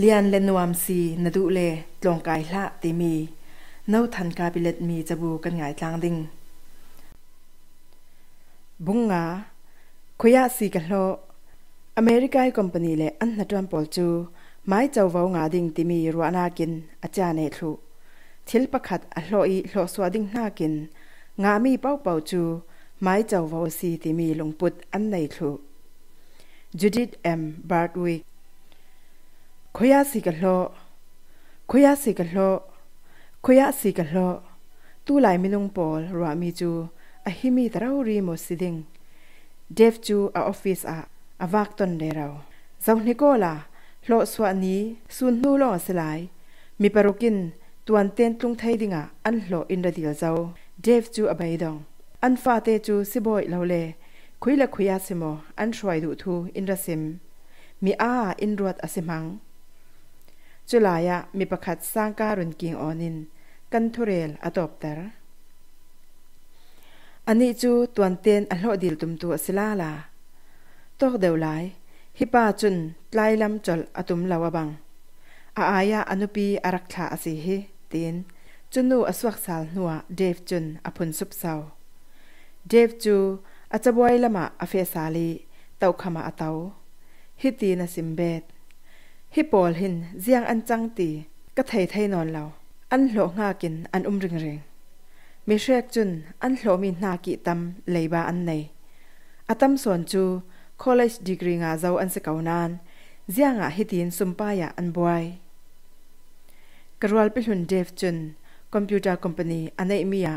เลียนเลนวามซีนดูเลตรงกายละติมีน่าทันกาบิเลตมีจะบูกันงายทางดิงบุงงาคุยะสีกันโลอเมริกายคอมพานีเลอันนัดวันปอลจูไม่เจ้าวาวงาดิงติมีรัวนากินอาจารย์เนทูทิลประคัดอโลอีโลสวดิงนากินงามีเป้าเป่าจูไม่เจ้าวาวซีติมีลงปุดอันในทูจูดิตเอ็มบาร์ดวิกขยะสิกะหลอขยะสิกะหลอขยะสิกะหลอตู้ไหลมิลงปอลรัวมีจูอะฮิมีตรารีมอสิดิงเดฟจูอะออฟฟิศอะอะวากตนเดเราเจ้านี่กล่ะหลอสวนี้ซุนนูลอสลายมีปารุกินตวนเต้นตุงไทยดิงะอันหลออินระดิลเจ้าเดฟจูอะไบดองอันฟาเตจูสิบอยเราเลคุยละคุยอาสิโมอันช่วยดูทูอินระซิมมีอาอินรวดอสิมังจุลายะมีประคัดสร้างการุนกิงออนินกันทุเรลอตอบตรอันนี้จูตวนเตียนอันโลดิลตุมตัวสิลาลาตอกเดวไลฮิปาจุนไลลมจอลอตุมลาวบัง อาอายะอนุปีอารักษาอสิเฮเตียนจุนูอสวักสาลนัวเดฟจุนอพุนซุบเซาเดฟจูอาจจะบวยละมาอเฟสาลีเต้าขมาอเตาฮิตีนสิมเบตฮิปอลหินเจียงอันจังตีก็ไทยไทยนอนเราอันหลงากินอันอุ้มริงริงมิเชกจุน อันหลมีนากิตำเลยบาอันในอาตำส่วนจู college degree งาเจ้าอันสกาวนันเจียงอ่ะฮิตินสุมปายาอันบวยกระวลไปหุนเดฟจุน คอมพิวเตอร์คอมพานีอันในมียะ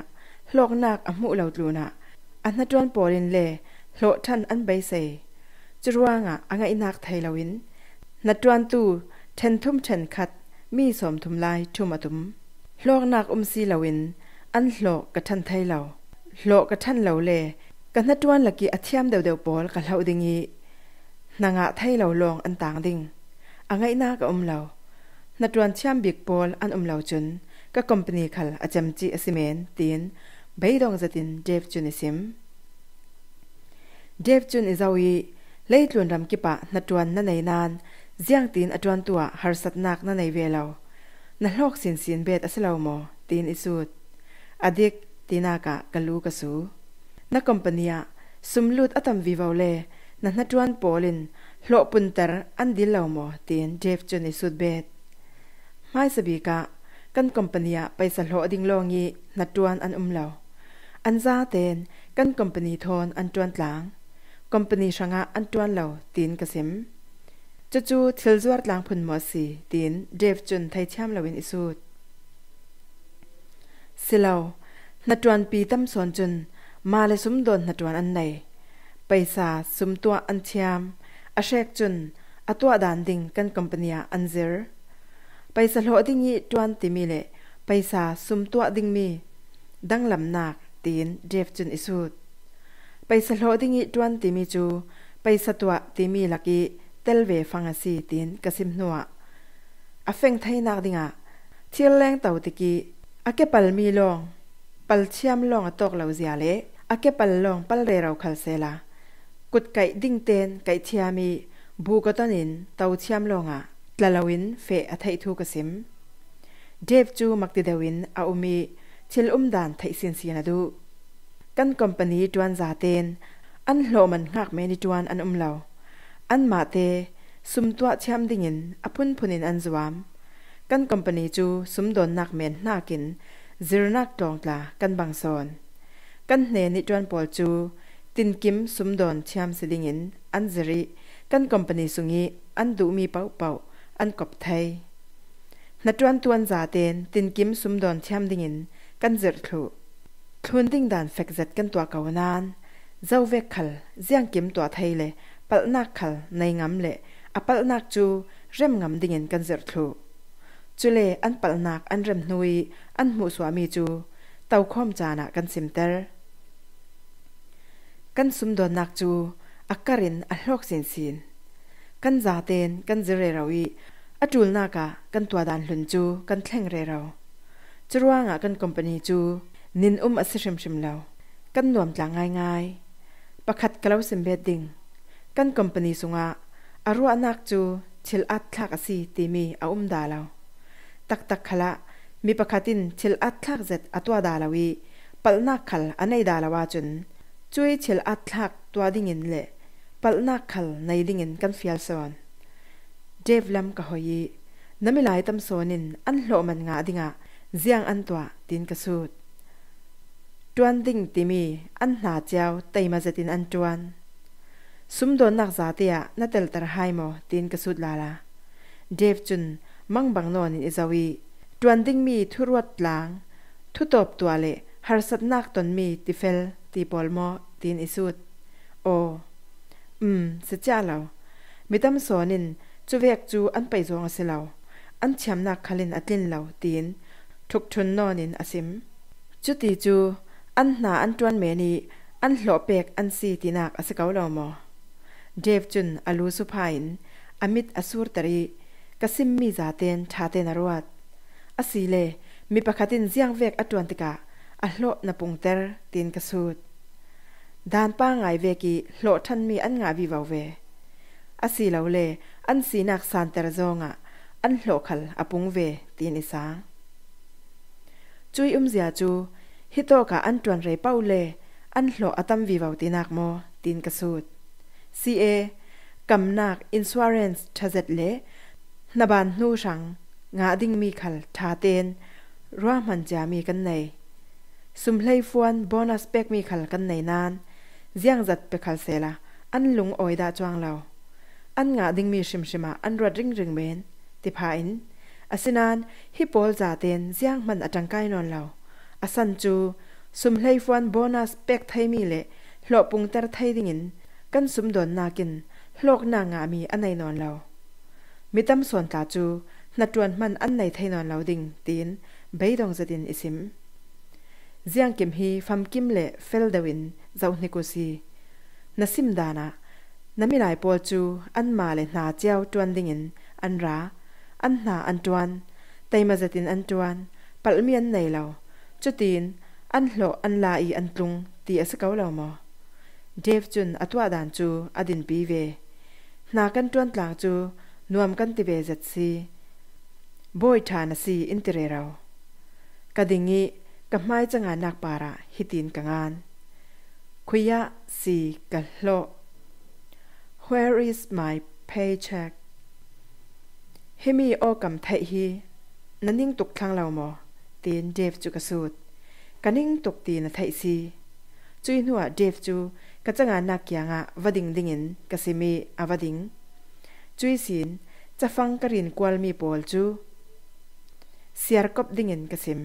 หลกนักอมุเลาตลูนะอันนัดวนปอลินเล่หลท่านอันใบเซจรวงอ่ะอังไงนักไทยเลวินนัดจวนตูเชนทุ่มเชนคัดมีสมทุมลายทุมอตุมหลอกนักอุมซีลาวินอันหลอกกระทันไทยเราหลอกกระทันเราเลกันนัดจวนลักีอธิยามเดวเดวปอลกันเราดิงีนางะไทยเราลองอันต่างดิงอังไงนากบอมเรานัดจวนเชื่อมบิกปอลอันอุมเราจุนกับคอมพานีขัลอาจมจีอสิเมนตีนใบดองจัดินเดฟจุนิซิมเดฟจุนอิซาวีเลยตลวนรำกิปะนัดจวนนั่นในนานเสียงตีนอจวนตัวหรสัตนักนั่นในเวลาน s ลอกสินสินเบ็อสลามอตีนอิสูตอดิกตีนากะกะลูกะสูนะคอมปานีสุมลูดอตมวิวาเลนะนะวนปลินหลอปุนตรอันดิลามอตีนเจฟจนอิสูตเบ็มายสบีกะกันมปไปสลอดิงลองีนวนอันอุมลาวอันาเตนกันมปนทอนอันวนตลางมปนชงะอันวนลาวตีนกะมจู่ๆทิลจวดลางพุนมอสีดินเดฟจุนไทยช่ยมลาวินอิสูดสิเลานัดวันปีตั้มสอนจุนมาเลยสุมโดนนัดวันอันไหนไปสาสุมตัวอันเทียมอาเชกจุนอาตัวดานดิงกันคอมพเนียอันเซอร์ไปสลโลดิงยีจวนติมีเลไปสาสุมตัวดิงมีดังลำนักตีนเดฟจุนอิสูดไปสลโลดิงยีจวนติมีจูไปสตัวติมีลักีตลเวฟังสีตินกสิมนัวอเฟงไทยนักดิงะเชียงแรงเต่าติกีอาเกปัลมีลองปัลเชียมลองตกเหลาเสียเลอาเกปัลลองปัลเรราขัลเซลากุดไก่ดิ่งเตนไก่เชียมี บูกตันินเต่าเชียมลองอะตละลวินเฟอไทยทูกสิมเดฟจูมักติดเวินอาอุมีเชลอุมดานไทยสินสีนาดูกันคอมพานีจวนซาเตนอันโลมันหักเมนิจวนอันอุมเหลา an ma te sum tua cham ding in apun punin an zwam kan company chu sum don nak men na kin zir nak tong la kan bang son kan ne ni twan pol chu tin kim sum na za ten tin kim sum don cham ding in kan zir thu thun ding dan fek zat kan twa kawnan zau vekhal ziang kim ปัลนักขลในงามเละอปัลนักจูเร่มงามดิ่งกันเสิร์ทูจูเลอันปัลนักอันเร่มนุยอันมุสวามีจู เต้าข้อมจานะกันซิมเตอร์กันสุมดอนนักจูอักการินอัลโอกสินสินกันจ่าเตนกันเจเรราวีอจูลนักะกันตัวดานหลุนจูกันแข่งเรเราจุรว่างะกันคอมพานีจูนินอุมอัศเชิมชิมเลวกันนวมจางง่ายง่าย ประคัดกล้าวสิมเบดดิง kan company sunga aru anak chu chil at kha ka si ti mi a um da lao tak tak khala mi pakhatin chil at kha zet atwa da lawi palna khal anei da lawa chui chil at kha twa ding in le palna khal nei kan fial dev lam ka hoyi nami lai tam sonin an lo man nga dinga ziang an twa tin ka suit tuan ding ti สุ่มโดนนักจ่าเตียนัดเตลตระไฮโมตีนกสุดลาลาเดฟจุนมังบังนอนอิซาวีตวนดิงมีทุรวดลางทุตบตัวเลฮาร์สันักตนมีติเฟลตีบอลโมตีนอิสุดโออืมสิจ้าเรามิตัมสอนินจูเวกจูอันไปจงอสิเราอันเชียมนักขลินอัดินเราตีนทุกชนนอนินอสิมจุดตีจูอันหนาอันจวนเมนีอันหลอเปกอันซีตีนักอสิเกาเราโม Devjun Alusupain Amit Asurtari Kasim Mizaten Chaten Arwat Asile mi pakhatin ziangvek atuantika ahlo napungter tin kasut dan pa ngai ve ki mi an nga viwa ve asi lo le an si san ter zonga an hlo khal apung tin isa chui um zia chu hito ka an tuan re pau le atam viwa tinak tin kasut CA กำนักอินส s รเรนซ์ทะเจ็ดเลนบานนูชังงาดิ้งมีขัลทาเตนรัวมันจะมีกันในสุมเลยฟวนโบนัสเป็กมีขัลกันในนานเสียงจัดเป็กขัลเซละ อันลุงออยดาจวงเราอันงาดิ้งมีชิมชิมา อันรัดริงริงเบนติพาอินอาสินานฮิปอลจาเตนเสียงมันอาจังไกนอนเราอาสันจูสุมเลยฟวนโบนัสเป็กไทยมีเล่หลอปุงเตอร์ไทยดิ่งินกันซุมดอนนากินโลกนางามีอันไหนนอนเรามิตำส่วนตาจูนัดจวนมันอันไหนไทยนอนเราดิ่งตีนใบดองจะดินอิสิมเจียงกิมฮีฟัมกิมเละเฟลเดวินเจ้าเนกุซีนัสิมดานะนมิลายปอลจูอันมาเลนาเจ้าจวนดิ่งินอันราอันนาอันจวนไตมาจะดินอันจวนปัลมีอันไหนเราจุดินอันโหลอันลาอีอันตุงตีอสเกาเรามอเดฟจุนอตัวดันจูอดินปีเวนากันจวนตลางจูนวมกันติเวจัดซีบอยทานซีอินเตเรเรากะดิงีกับไม้จังงานนักปาระฮิตินกังานคุยะสีกัลโล Where is my paycheck ฮิมีโอกำเทฮีนันนิ่งตกคลังเราหมอตีนเดฟจูกสุดกันิ่งตกตีนไทซีจุยหัวเดฟจูก็จะงานักยังอะวัดดิงดิงินก็สิมีอวัดดิงจุยสินจะฟังกรินกวลมีปอลจูเสียร์กบดิงินก็สิม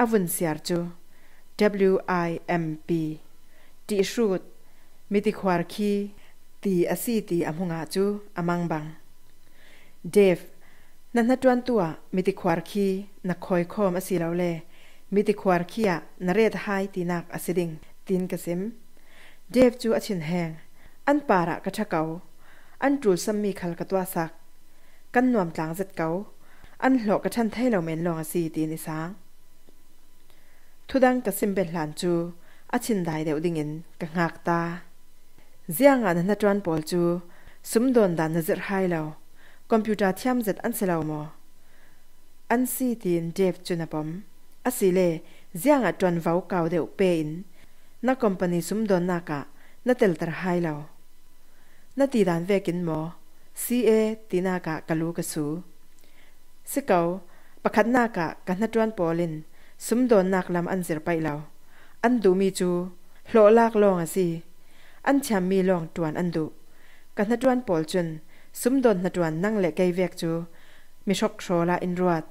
อาวุนเสียร์จู W I M P ตีชุดมิติควาร์คีตีอาซีตีอมหงาจูอมังบังเดฟนันัจวนตัวมิติควาร์คีนักคอยคอมอาสีเราเลมิติควาร์คีอะนเรดไฮตีนักอสีดิงตินก็สิมเดฟจูอชินแหงอันป่าระกระชะเกาอันจูสัมมีขัลกระตัวสัก กันนวมตลางจัดเกาอันหลอกกระชันไทยเราเหม็นลองสีตีนิสางทุดังกระซิมเป็นหลานจูอชินได้เดวดิงินกระหักตาเจียงอันนัดวันปอลจูสมดอนดานนจิตไฮเราคอมพิวเตอร์ที่ยมจัดอันเสลามออันสีตีนเดฟจูนับผมอสิเลเจียงอัจวนเว้าเก่าเดวเปินนักคอมพานีสุมดอนนักะนัดเตลตร์ไฮเลวนัดตีดันเวกินโมซีเอตีนักะกัลูกสูสิเกาประคัดนักะกันนัดวนปอลินสุมดอนนักลำอันเสร์ไปเลวอันดูมีจูหลอลากลองอสิอันแชมมีลองตรวนอันดูกันนัดวนปอลจุนสุมดอนนัดวนนั่งเล็กไกเวกจูมิชกโชลาอินรวด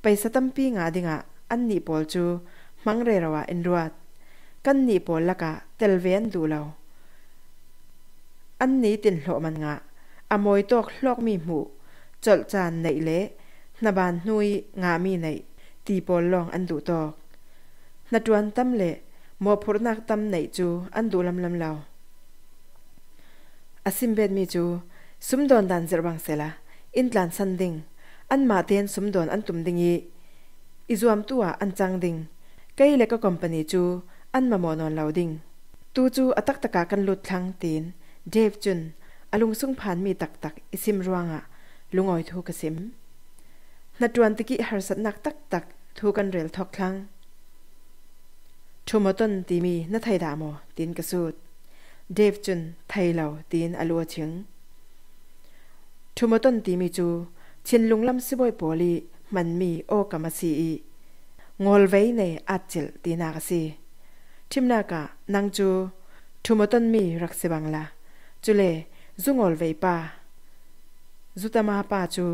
ไปสตัมปีงาดิงะอันนี่ปอลจูมังเรราวาอินรวด kan ni po laka telven du lo an ni tin lo man nga amoi to khlok mi mu chol chan nei le na ban nui nga mi nei ti po long an du to na tuan tam le mo phur nak tam nei chu an lam lam lo asim mi chu sum dan zer bang se an ma ten sum don an izuam tua an ding kai le ka company chu an ma mon loading tu chu atak taka kan lut thang tin dev chun alung sung phan mi tak tak isim ruanga lungoi thu ka sim na tuan tiki har sat nak tak tak thu kan rel thok thang thumot ton ti mi na thai da mo tin ka su dev chun thai lao tin alo ching thumot ton ti mi chu chin lung lam si boy poli man mi o ka ma si i ngol vei ne atil ti na ka si timnaka nangju thumaton mi rakse bangla chule zungol veipa zutama pa chu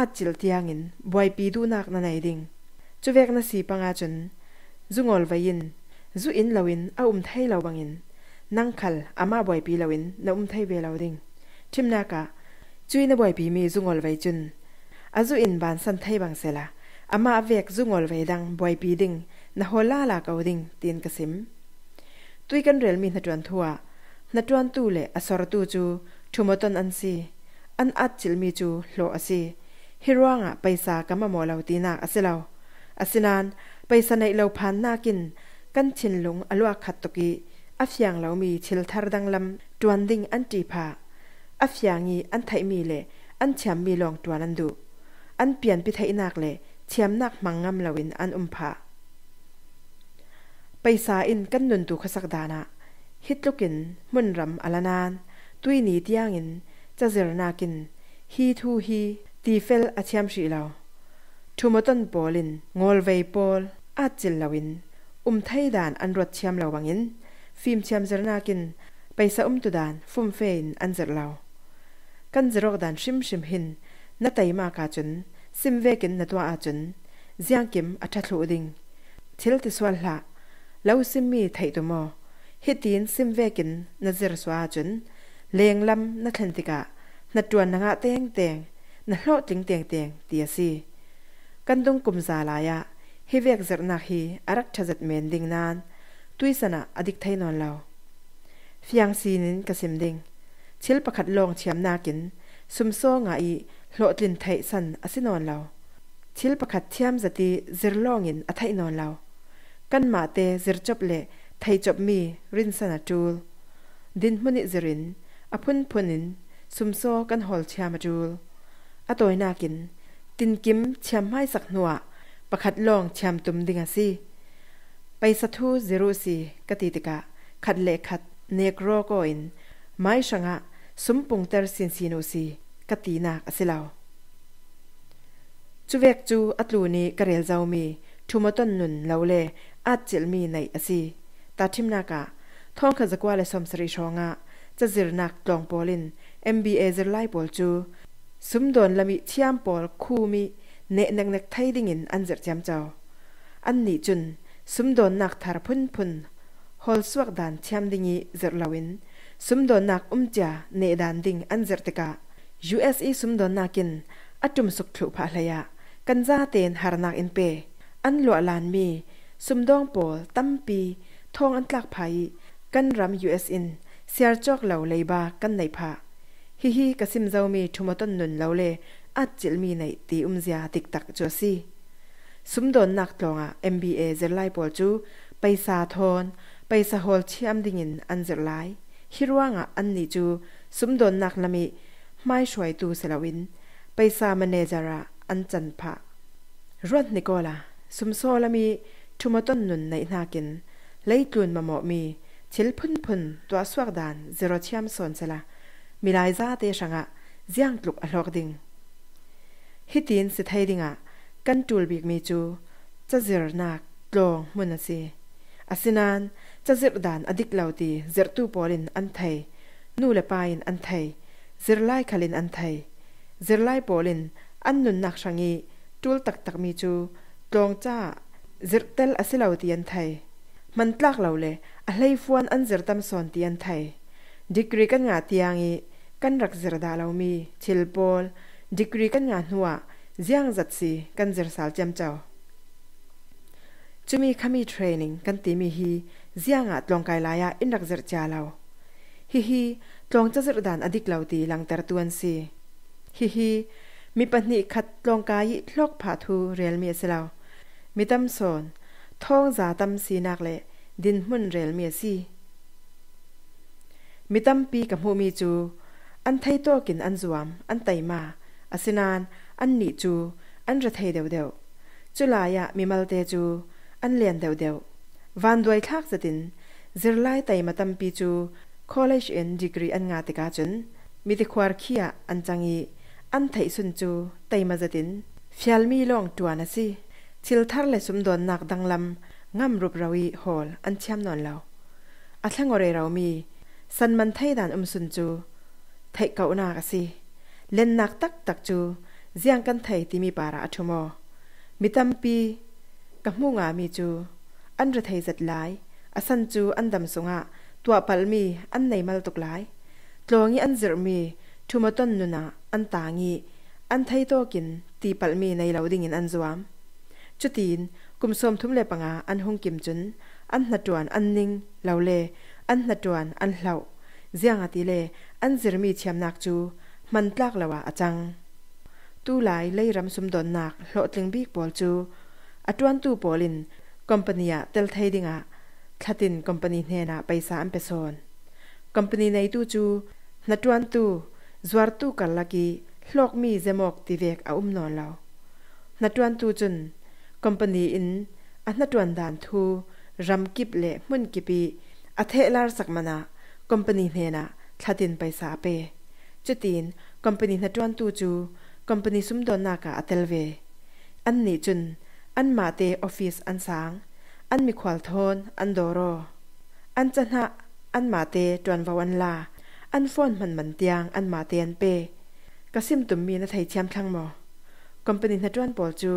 achil tiangin boy pi du nak na nai ding chuwek na si panga chun zungol vein zu in lawin a um thai law bangin nangkhal ama boy pi lawin na um thai ve law ding timnaka chui na boy pi mi zungol vei chun azu in ban san thai bang sela ama avek zungol vei dang boy pi ding na hola la kauding tin kasim ka ตุยกันเรลมีนัดจวนทัวนัดจวนตูเละอสรตูจูทุมตันอันซีอันอัดจิลมีจูโลอซีฮิร่วงอ่ะไปสากรรมหมอเราตีนักอสิเราอสินานไปสนัยเราพันนากินกันชินหลงอลวกขัดตกีอัฟยังเรามีชิลทารดังลำจวนดิ่งอันจีพาอัฟยังอีอันไทยมีเละอันเฉียมมีลองจวนันดูอันเปลี่ยนพิไทยนักเละเฉียมนักมังงำเราวินอันอุมพาไปสาอินกันนุนตุขสักดานะฮิตลุกินมุนรำอลานานตุยนีที่ยังอินจะเจรนากินฮีทูฮีตีเฟลอาชิยมชีลาทุมตันบอลินงอลเวปอลอาจิลลาวินอุมไทยดานอันรวดเชียมลาวังอินฟิลมเชียมเจรนากินไปสะอุมตุดานฟุมเฟนอันเจรลาวกันเจรกดานชิมชิมหินนัไตมากาจุนซิมเวกินนัตวอาจุนเจียงกิมอัตทลุดิงทิลติสวัลลา lau sim mii thay tu mo, hi tiin sim vekin na zir swa chun, leang lam na tlantika, na tuan na nga taing taing, na hlo tling taing taing, diya si. Kandung kumza laya, hi vek zir na hi arak chazatmen ding naan, tui sana adik thay non lau. Fiyang si nin ka ding, chil pakat long tiam na kin, sumso nga i hlo tling thay san asin non Chil pakat tiam zati zir longin atay กันมาเตจิรจบเละไทยจบมีรินสนาจูลดินมุนิจรินอพุนพุนินซุมโซกันหอลชามาจูลอตอยนากินตินกิมเชียมไม้สักหนัวประคัดลองเชียมตุมดิงาซีไปสัทูเซรูซีกติติกะขัดเลขัดเนกโรโกอิน ไม้ชงะสมปุงเตอร์สินซีโนซีกตินาอสิลาวจูเวกจูอัตลูนีกระเรลเจ้ามีทุมตนนุนเลาเลอาจจิลมีในอสีตาทิมนากะท่องขจักว่าเลสมสรีชองะจะจิรนักตองปอลิน MBA จิรไลปอลจูสมดอนละมิเทียมปอลคูมีเนนักนักไทยดิ่งินอันจิรจำเจ้าอันนี้จุนสมดอนนักทารพุนพุนฮอลสวกดานเทียมดิ่งิจิรลาวินสมดอนนักอุ้มจ่าเนดานดิ่งอันจิรติกะ USE สมดอนนักินอจุมสุขถุพะเลยะกันซาเตนฮารนักอินเป อันหลวลานมีซุมดองปอลตั้มปีทองอันตลักไผกันรำสอินเสียจอกเหล่าเลยบา กันในผาฮิฮิกสซิมเจ้ามีทุมต้นนุนเหล่าเลอัดจิลมีในตีอุมเสียติกตักจอวซีซุมดอนนักตองอ่ะมบีเจรไลปอลจู ไปสาทอนไปสะฮอลเชี่อมดิงิน อันเจรไลฮิรว่างอ่ะอันนี้จูซุมดอนนักละมีไม่ช่วยตูเซลวินไปสามเนจาระอันจันผารุดนิโกลาซุมโซละมีชุมต้นนุนในนากินเลยลุนมาหมอมีชิลพุนพุนตัวสวกดานเจรเชียมสนเสละมีลายซาเตชงะเจียงกลุกอลอกดิงฮิตินสิไทยดิงะกันจูลบิกมีจูจะเจรนักลงมุนสีอาสินานจะเจรดานอดิกเลาตีเจรตูปอลินอันไทยนูเลปายินอันไทยเจรไลคาลินอันไทยเจรไลปอลินอันนุนนักชังีจูลตักตักมีจูลงจ้าจิรเตลอาศัยเราเตียนไทยมันตลักเราเลยอะไรฟวนอันจิรตมสอนเตียนไทยดีกรีกันงาเตียงอีกันรักจิรดาเราไม่ชิลปอลดีกรีกันงาหัวเจียงจัดสีกันจิรสาวจำเจ้าจุมีขมีเทรนนิ่งกันตีมีฮีเจียงอัดลงกายลายอินรักจิรจ้าเราฮิฮีตลงจะจิรดานอดีกเราตีหลังเตอร์ตัวนีฮิฮีมีปัญหาขัดลงกายลอกผาทูเรียลมีเสลามิตำสอนท้องจาตำสีนักเละ ดินหุ่นเรลเมียซีมิตำปีกับหูมีจูอันไทยตัวกินอันสวม อันไตมา อสินานอันหนีจู อันระไทยเดวเดวจุลายะมีมัลเตจู อันเลียนเดวเดววันด้วยคักจะดินจิรไลไตมาตำปีจู college อ n d ด e g r e e อันงาติกาจุนมีติควาร์ขี้อันจังอีอันไทยสุนจู ไตมาจะดินฟิลมีลองตัวนะสิชิลทาร์เลสุมดอนนักดังลำงามรูปราวีฮอลอันเชียมนอนเ่าอัทังอเรรามีสันมันไทยดันอุมสุนจูไทยเก่านากสิเล่นนักตักตักจูเจียงกันไทยที่มีปาราอทุมอมีตัมปีกับมูงามีจูอันรไทยจัดหลายอสันจูอันดำสงะตัวปัลมีอันในมัลตกหลายตัวงีอันจิรมีทุมต้นนุนาอันตางีอันไทยโตกินตีปัลมีในเหล่าดิ่งอันจวามจุดีนกลุ่มสมทุ่มเลปังอาอันหงกิมจุนอันนัดจวนอันนิงเหลาเลอันนัดจวนอันเหลาเจียงอาติเลอันจิรมีเชียมนักจู มันตลักละวะอาจังตู้ไหลเล่รำสมดอนนักหลอดลิงบีกบอลจูอาจวนตู้บอลินคอมพานียเตลไทยดิงะขัดินคอมพานีเนนาไปสามเปโซนคอมพานีในตู้จูนัดวนตู้จวรตู้กัลลักีหลอกมีเจมอกติเวกอาอุ้มนอนเรานัดวนตู้จุน company in a hnaton dan thu ramkip le mun kipi a thelar sakmana company hena thlatin paisa pe Chutin, company hnaton tu chu company sumdon na ka atelwe an ni chun an mate office an sang an mi khwal thon an doro an chana an mate tonwa wan la an phone man man tiang an mate an pe kasim tum mi na thai cham thang mo company hnaton bol chu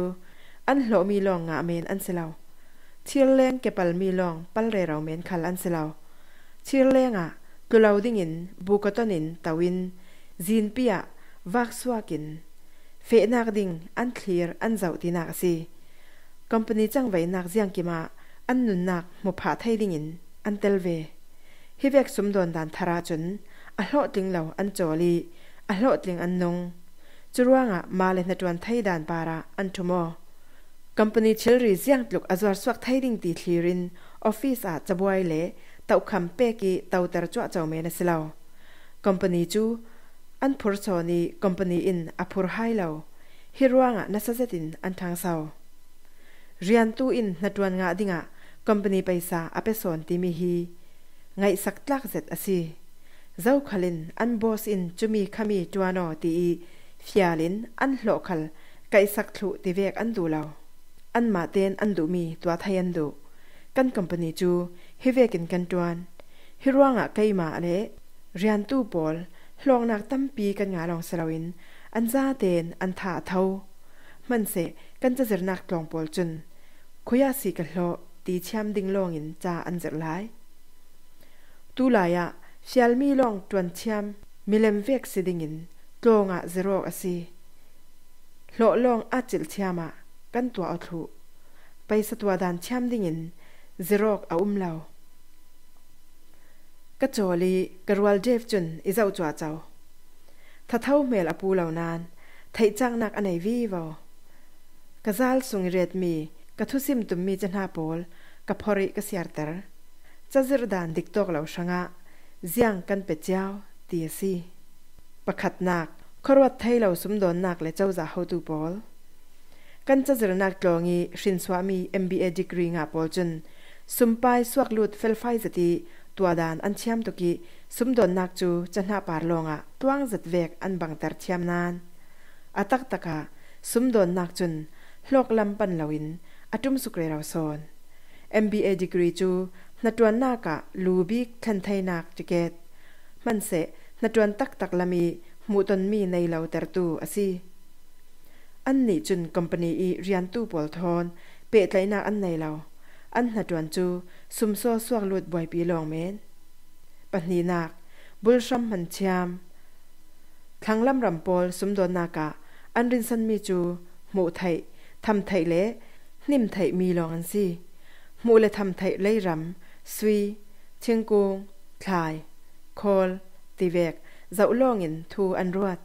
อันหลมีลองงาเมนอันเสลาเชียร์เลงเก็ปัลมีลองปัลเรเราเมนคัลอันเสลาเชียร์เลงอ่ะกเลาวดิ่งินบุกตอนินตาวินจีนปียวักสวากินเฟนักดิ่งอันเคลียร์อันเจ้าตินักซีคอมพานีจังไว้นักเจียงกิมาอันนุนนักมุพาไทยดิ่งินอันเตลเวฮิเวกสมดอนดานทาราจนอัลโหลติงเหล่าอันจอลีอัลโหลติงอันนงจุรว่างอ่ะมาเลนนจวนไทยดานปาระอันทุโม company chilri ziang tluk azwar suak thairing ti thlirin office a chabuai le tau kham pe ki tau tar chwa chaw me na silaw company chu an phur chaw ni company in a phur hai lo hiruanga na sajatin an thang saw rian tu in natwan nga dinga company paisa ape son ti mi hi ngai sak tlak zet asi zau khalin an boss in chumi khami tuano ti fialin an hlo khal kai sak thu ti vek an du law an ma ten an du mi twa thai du kan company chu he kin kan tuan hi ruang a kai ma le rian tu pol hlong nak tam pi kan nga long sarawin an za ten an tha man se kan cha zer nak tong pol chun khoya si ka hlo ti cham ding long in cha an zer lai tu la ya xialmi long tuan cham milem vek si ding in tonga zero a si hlo long a chil chama ma กันตัวอัุไปสตัวดานเช่อมดิ่งินเซรอกอาอุ้มเรากระจอลีกระวลเจฟจุนอิเจ้าจัวเจ้าถ้าเท่าเมลอปูเหล่านานไทยจังนักอันไหนวีวอกระซาลสุงเรียดมีกระทุซิมตุมมีจันหาโปลกระพอริกระเสีย์เตอร์จะจรดานดิกตกเหล่าชงะเจียงกันเป็ดเจ้าตีสซีประคัดนักครวัดไทยเหล่าสมดอนนักและเจ้าจะหเฮาตูบอลกันจะจรนักลองีชินสวามี MBA degree งาปอลจุนสุมไปสวกลุดเฟลไฟจติตัวดานอันเชียมตุกิสุมดนนักจูจะหน้าปารลงอะตวงจัดเวกอันบังตัดเชียมนานอาตักตะกะสุมดนนักจุนโลกลำปันลาวินอาจุมสุเกเราซอน MBA degree จูนัดวนนากะลูบิคันไทยนักจิเกตมันเสนัดวนตักตักลามีมูตนมีในเหล่าเตรตูอสีอันนี้จุนคอมพานีอีเรียนตู้บอลทอนเปิดไหลนาอันไหนเราอันหัดวนจูสุมโซสว่างลวดบ่อยปีลองเมนปัญนีนักบุลชัมมันเชียมทางลำรำปอลสมดนนากะอันรินสันมีจูหมูไทยทำไทยเละนิ่มไทยมีลองอันซีหมูและทำไทยไล่รำสวีเชียงกงคลายคอลตีเวกเจ้าล่องเงินทูอันรวด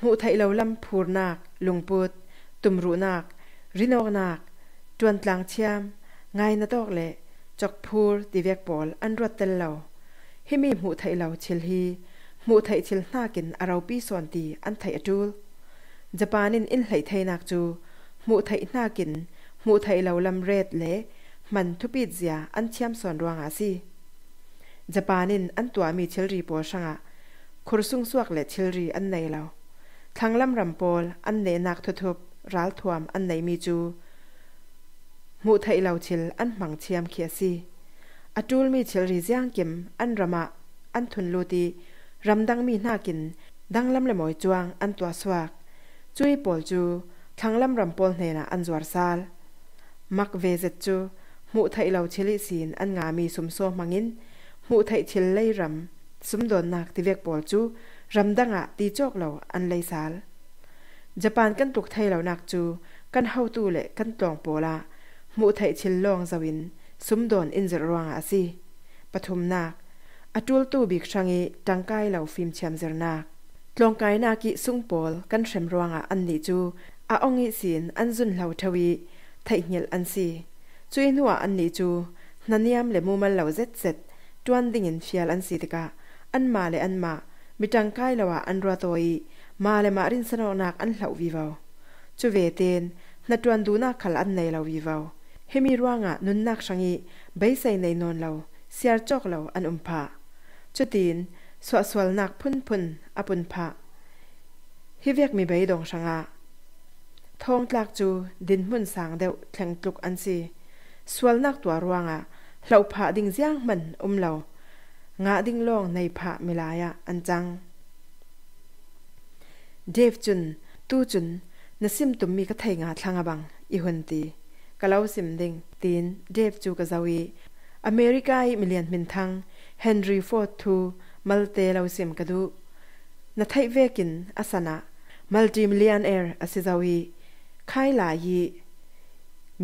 หมูไทยเราลำพูรนากลุงปุดตุมรูนักรินอกนักจวนตลางเชียมง่ายนตอกเละจอกพูรตีเวียกบอลอันรวดเตลเหล่าหิมีหมูไทยเหลาเชลฮีหมูไทยเชลหน้ากินอาราวปีส่วนตีอันไทยอจูล่ปานินอินไหลไทยนักจูหมูไทยหน้ากินหมูไทยเหลาลำเรดเละมันทุปิดเสียอันเชียมส่วนรวงอาซี่ปานินอันตัวมีเชลรีปอช่างะคุรุสุงสวกและเชลรีอันในเหลา thang lam ram pol an ne nak to thup ral thwaam an nay mi juu muu thay ilaw chil an mang chiam kiasi atul mi chil ri ziang kim an ramak an thun luti ram dang mi nakin dang lam lamoy juang an toa swaak juu pol juu thang lam ram na an zuar saal mak ve zet juu muu thay ilaw chil i sin an nga mi sumso mang in muu thay chil lay ram sumdo nak ti vek pol juu รำดังอ่ะตีโจกเราอันเลยสาลญี่ปุ่นกันตุกไทยเราหนักจูกันเฮาตูเละกันตองโปละมูไทยชิลลองจวินสมดอนอินจรวงอาซีปฐมนักอจูลตูบิกชังเอจังไกเราฟิมเชียมจรนักตองไกนาคิสุงโปลกันเชมรวงอ่อันนี้จูอาองอิสินอันจุนเราทวีไทยเหยลอันซีจูอินัวอันนี้จูนันยามเลมูมันเราเจ็ดเจ็ดจวนดิ่งอินเชียลอันซีติกะอันมาเลอันมามิจังไกลวะอันรัวตัวอีมาเลมารินสนอนักอันเหล่าวิวาวจูเวเตนนัดวันดูนักขลันในเหล่าวิวาวเฮมีร่วงอ่ะนุนนักช่างอีใบใสในนนเลาเสียจอกเลาอันอุมพะจุดินสวสวลนักพุ่นพุ่นอปุนพะฮิเวกมีใบดงช่างอ่ะทองตลักจูดินมุ่นสางเดวแข่งกลุกอันซีสวลนักตัวร่วงอ่ะเหล่าพะดิ่งเสียงมันอุ่มเลา nga ding long nei pha milaya anchang dev chun tu chun nasim tum mi ka thai nga thlanga bang i hun ti kalau sim ding tin dev chu ka zawi america i million min thang henry ford thu malte lau sim ka na thai vekin asana multi million air ase zawi khai la yi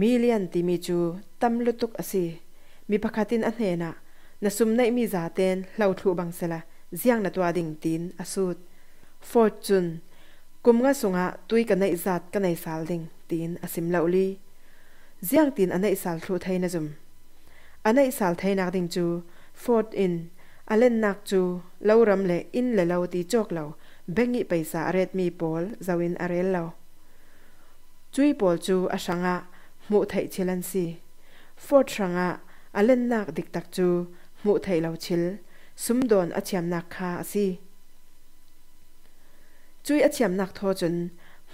million ti mi chu tam lutuk asi, mi pakhatin a hne na Na sum nai mi zaat ten laut hu bangsela, ziang na tua ding tin asoot. Fort jun, kum nga sunga tui ka nai zaat ka nai saal ding, tin asim lauli. Ziang tin a nai thu thay na zum. A nai saal thay nakting chu, fort in, alen nak chu, lauram le in le lauti chok lau, bengi paysa aret mi pol zawin arel lau. Tui pol chu asa mu thay chilan si. Fort shanga, alen nak dik tak chu, mu thai lo chil sum don achiam nak kha asi chui achiam nak tho chun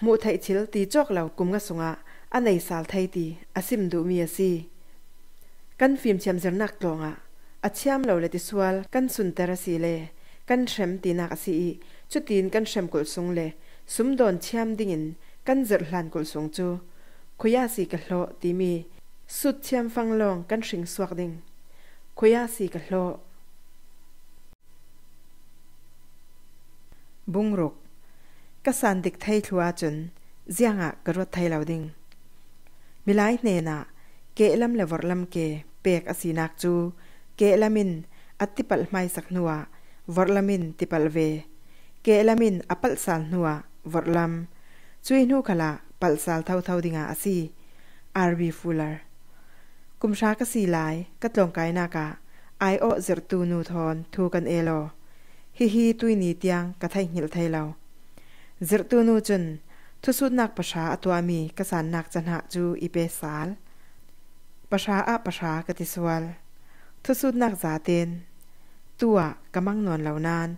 mu thai chil ti chok lo kum nga sunga anei sal thai ti asim du mi asi kan phim chiam zer nak to nga achiam lo le ti sual kan sun ter asi le kan shrem ti nak asi i chutin kan shrem kul sung le sum don chiam ding kan zer hlan kul sung chu khuya si ka lo ti mi su chiam fang long kan shing suak ding koyasi ka lo bungruk ka san dik thai thua chun zianga ka ro thai lauding milai ne na ke lam le vor lam ke pek asinak chu ke lamin atipal mai sak nuwa vor lamin tipal ve ke lamin apal sal nuwa vor lam chuinu pal sal thau thau dinga asi arbi fuller กุมชากะสีลายกะตลงไกนากะไอโอเจรตูนูทอนทูกันเอโลฮิฮิตุยนีเตียงกะไทหิลไทเราเจรตูนูจนทุสุดนักประชาอตัวมีกสันนักจันหะจูอีเปสาลประชาอะประชากติสวลทุสุดนักจาเตนตัวกำมังนอนเหล่านาน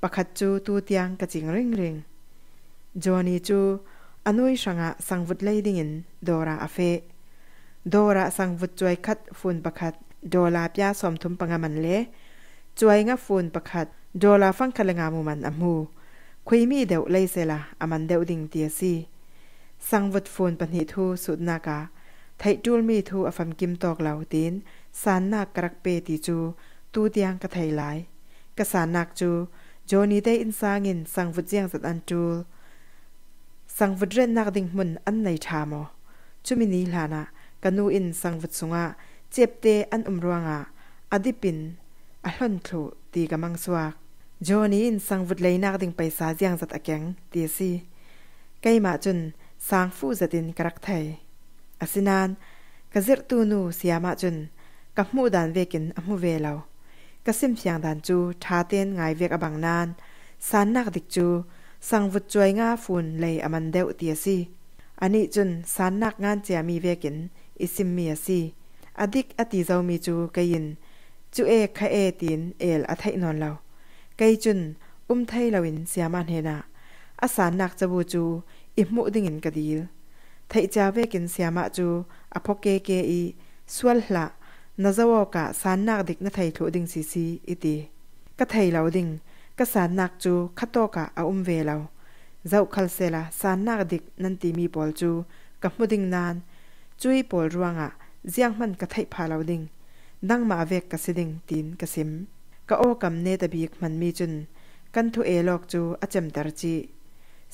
ประคัดจูตูเตียงกระจิงริงริงจอนีจูอนุยชงะสังวุดเลยดิเงดอราอาเฟโดระสังวุจวยคัดฝุ่นประคัดโดลาปยาสมทุมปังมันเลจวยงะฝุ่นประคัดโดลาฟังคลงามุมันอมูคุยมีเดวเลยเซลาอมันเดวดิงเตียซีสังวุดฝุ่นปันหิทูสุดนากาไทยจูลมีทูอฟัมกิมตอกเหล่าตินสานนักกรักเปติจูตูเตียงกระไทยหลายกะสานนักจูโจนี่ได้อินสางินสังวุดเจียงสัดอันจูสังวุดเรนนักดิงมุนอันในทามอจุมินีลานะ kanu in sangvut sunga chepte an umruanga adipin a hlon thlu ti kamang suak joni in sangvut leinak ding paisa jiang zat akeng ti si kaima chun sangfu zatin karak thai asinan kazir tu nu siama chun kahmu dan vekin amu velo kasim siang dan chu thaten ngai vek abang nan san nak dik chu sangvut chuai nga phun lei aman deuh ti si ani chun san nak ngan chia mi vekin isim mi asi adik ati zau mi chu kayin chu e kha e tin el a thai non lo kai chun um thai lo in siaman hena asan nak chabu chu i mu ding in kadil thai cha ve kin siama chu aphoke ke i sual hla na zawo ka san nak dik na thai thlo ding si si iti ka thai lo ding ka san nak chu khato ka a um ve lo zau khal sela san nak dik nan ti mi bol chu ka mu ding nan จุยปอลรวงะเจียงมันกะไทพาเราดิงนั่งมาเวกกะสิดิงตีนกะสิมกะโอกำเนตบีกมันมีจุน กันทุเอลอกจูอาจมตรจี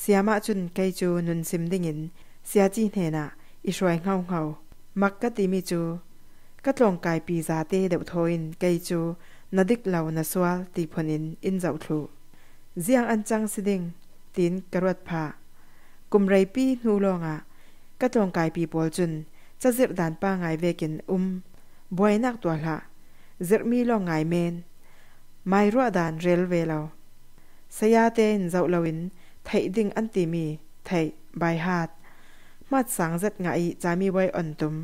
เสียมาจุนไกจูนุนซิมดิงินเสียจีเนนะอิชวยเงาเงามักกะติมีจูกะตลงกายปีซาเตเดวทอินไกจู นาดิกเหล่านาสวลตีพนินอินเจ้าทูเจียงอันจังสิดิงตีนกระวดผากุมไรปีนูลองอะกะตลงกายปีปอลจุนจะเจ็บดานป้าไงเวกินอุ้มบวยนักตัวละเจ็บมีลองไงเมนไม่รู้ดานเรลเวเาสยาเตนเจ้าเลวินไทยดิ่งอันตีมีไทยใบหาดมัดสังเจ็ดไงจะมีไว้อ่อนตุม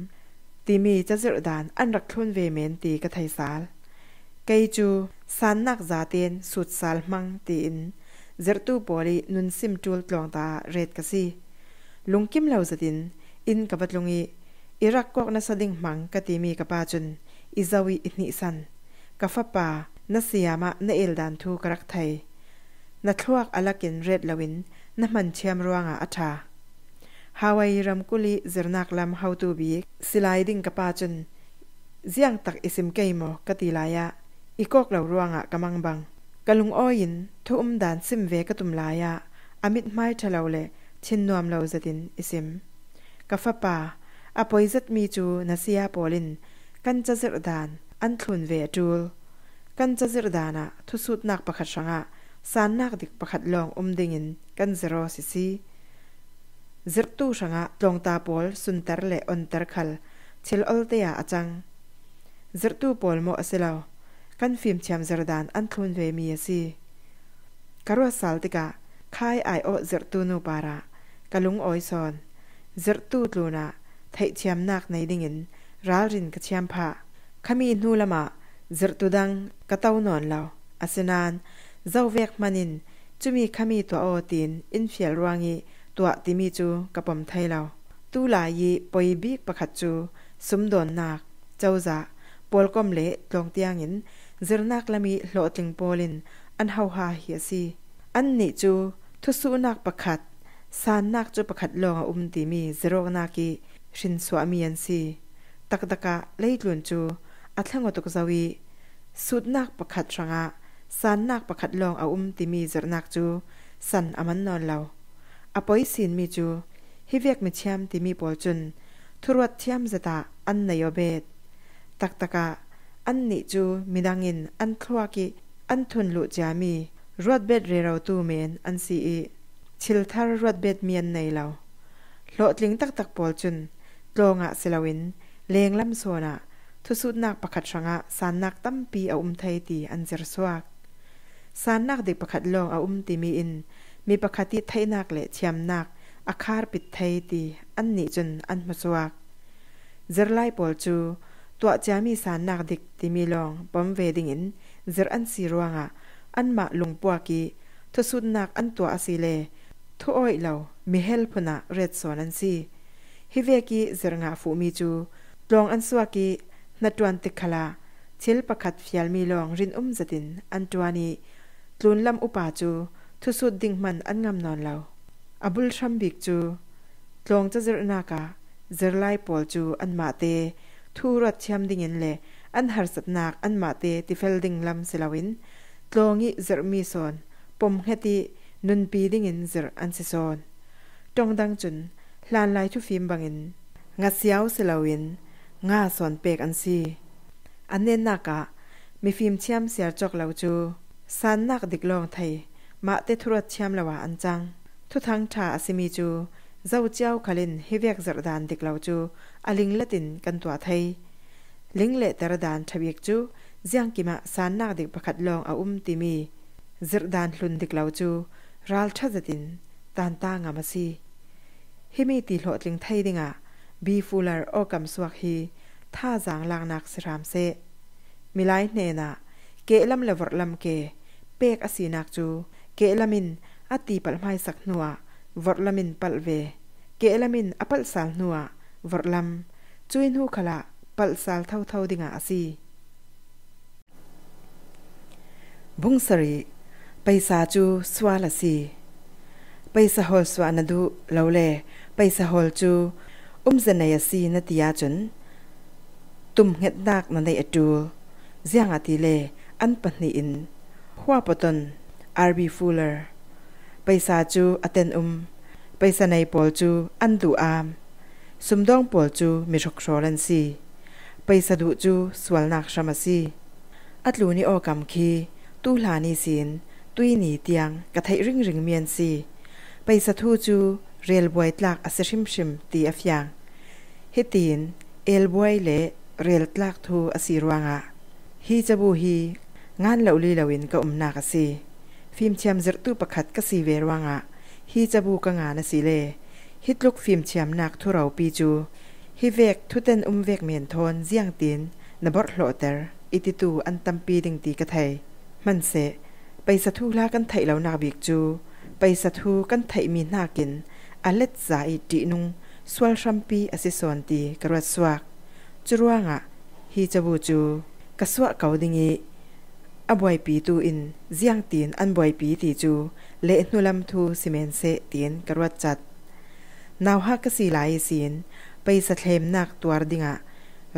ตีมีจะเจ็บดานอันรักทุนเวเมนตีกะไทยสาลไกจูสันนักจาเตนสุดสาลมังตีนเจ็บตู้ปอลีนุนซิมจูลกลองตาเรดกะซีลุงกิมเลวสดินอินกับบัดลงอีอิรักกอกนัสดิงมังกติมีกปาจุนอิซาวีอิทนิสันกฟปานัสยามะนเอลดันทูกรักไทยนัทลวกอลักินเรดลวินนัมันเชียมรวงอาอัาฮาวายรัมกุลีจรนักลำฮาวตูบีสิลายดิงกปาจุนเซียงตักอิสิมเกมกติลายะอีกอกเหล่ารวงอากำมังบังกะลุงอ้อยินทุ่มดานซิมเวกตุมลายะอมิตไม่ทะเลาเลชินนวมเหล่าจดินอิสิมกะฟะปา apoizat mi chu nasia polin kan chazir dan an kan chazir dana pakhat sanga san nak pakhat long um kan zero si zirtu sanga tong pol sun le on tar chil ol achang zirtu pol mo asilao kan fim cham zer dan karwa sal tika khai ai o zirtu nu kalung oi zirtu tluna ไทยเชียมนักในดิ่งินรัลรินกเชียมผาขมีนูละมาจรตุดังกะเต้านอนเลาอาินานเจ้าเวกมันิน จุมีขมีตัวอตินอินเฟียรวงีตัวติมีจูกระปมไทยเราตูลายีปอยบีกประคัดจูสมดอนนักเจ้าจะปอลกอมเละตลงเตียงินจรนักละมีโลติงโปลิน อันเฮาหาเฮียซีอันนี้จูทุสุนักประคัดสานนักจูประคัดลองอุมติมีจรกนากี rin so ami an si tak daka lei lun chu a thango tok zawi sut nak pakhat ranga san nak pakhat long a um ti mi zar nak chu san aman non lo apoi sin mi chu hi vek mi chiam ti mi pol chun thuruat chiam zata an na yobet tak taka an ni chu midangin an thua ki an thun lu jami ruat bet re ro tu men an si e chil thar ruat bet mi an nei lo lo tling tak tak pol chun tlō ngā silawin, lēng lamsuona, tu sūt nāk paqat shwa ngā sān nāk tam pii awum thay ti an zir suwak. Sān nāk dik paqat lō ngā awum timi in, mi paqati thay nāk le tiyam nāk, akhār pit thay ti an nī jun an ma suwak. Zir lai hiveki zirnga fu mi chu tlong answa ki natuan tikhala chil pakhat fial mi long rin um an antuani tlun lam upa chu thusu dingman angam non lo abul shambik bik chu tlong cha zirna ka zirlai pol chu anma te thu rat cham le an har sat nak anma te ti lam silawin tlong i zir mi son pom heti nun pi in zir an si son tong dang chun ลานไลทยชุฟิมบังอินงาเซียวเซลาวินงาสวนเปกอันซี อันเนนนักอะมีฟิมเชียมเสียจกเหลาจูสันนักดิกลองไทย มาเตทุรเชียมละวาอันจัง ทุทังชาอสิมีจู เจ้าเจ้าขลินเฮเวียกจรดานดิกเลาจูอลิงเลตินกันตัวไทย ลิงเลตรดานทวีกจูเจ้ยงกิมาสันนักดิกประคัดลองอาอุ้มติมีจรดานลุนดิกเลาจูรัลชาจดินตานตางามาซี hemi ti lo tling thai dinga bi fuller o kam swak hi tha jang lang nak siram se milai ne na ke lam le vor lam ke pek asinak chu ke lamin ati pal mai sak nuwa vor lamin pal ve ke lamin apal sal nuwa vor lam chuin hu khala pal sal thau thau dinga asi bung paisa chu swala paisa ho swa na du ไปสะหอลจูอุ้มจะนายสีนติยาจนตุ่มเห็ดดักนันในอดูเสียงอาทิเลอันปันนีอินหัวปตนอาร์บีฟูลเลอร์ไปสาจูอเตนอุมไปสนายปอลจูอันดูอามสมดองปอลจูมิชกชรลันซีไปสะดุจูสวลนักชมาซีอัตลูนีโอกำคีตู้หลานีสินตุยนีเตียงกะไทริงริงเมียนซีไปสะทูจูเรียลบวยตลักอสิชิมชิมตีอฟยังฮิตินเอลบวยเลเรียลตลักทูอสิรวงะฮีจับูฮีงานเหลาลีเหลวินก็อุมนากสีฟิล์มเชียมจัรตุประคัดกสีเวรวงะฮีจับูกงานสีเลฮิตลุกฟิล์มเชียมนักทุเราปีจูฮิเวกทุเตนอุมเวกเมียนทนเซียงตินนบอทโลเตอร์อิติตูอันตัมปีดิงตีกะไทย มันเสไปสะทุลากันไทยเหล่านาบิกจู ไปสะทุกันไทยมีหน้ากิน aletsai deenung swelhrampi asison ti karaswa chuwranga hi chabu chu kaswa kaodinge aboypi tu in zyangtin anboypi ti chu l e n u l a m t u semense t i n k a r w a chat nawha kasilae sil pe sa t h e m nak twar dinga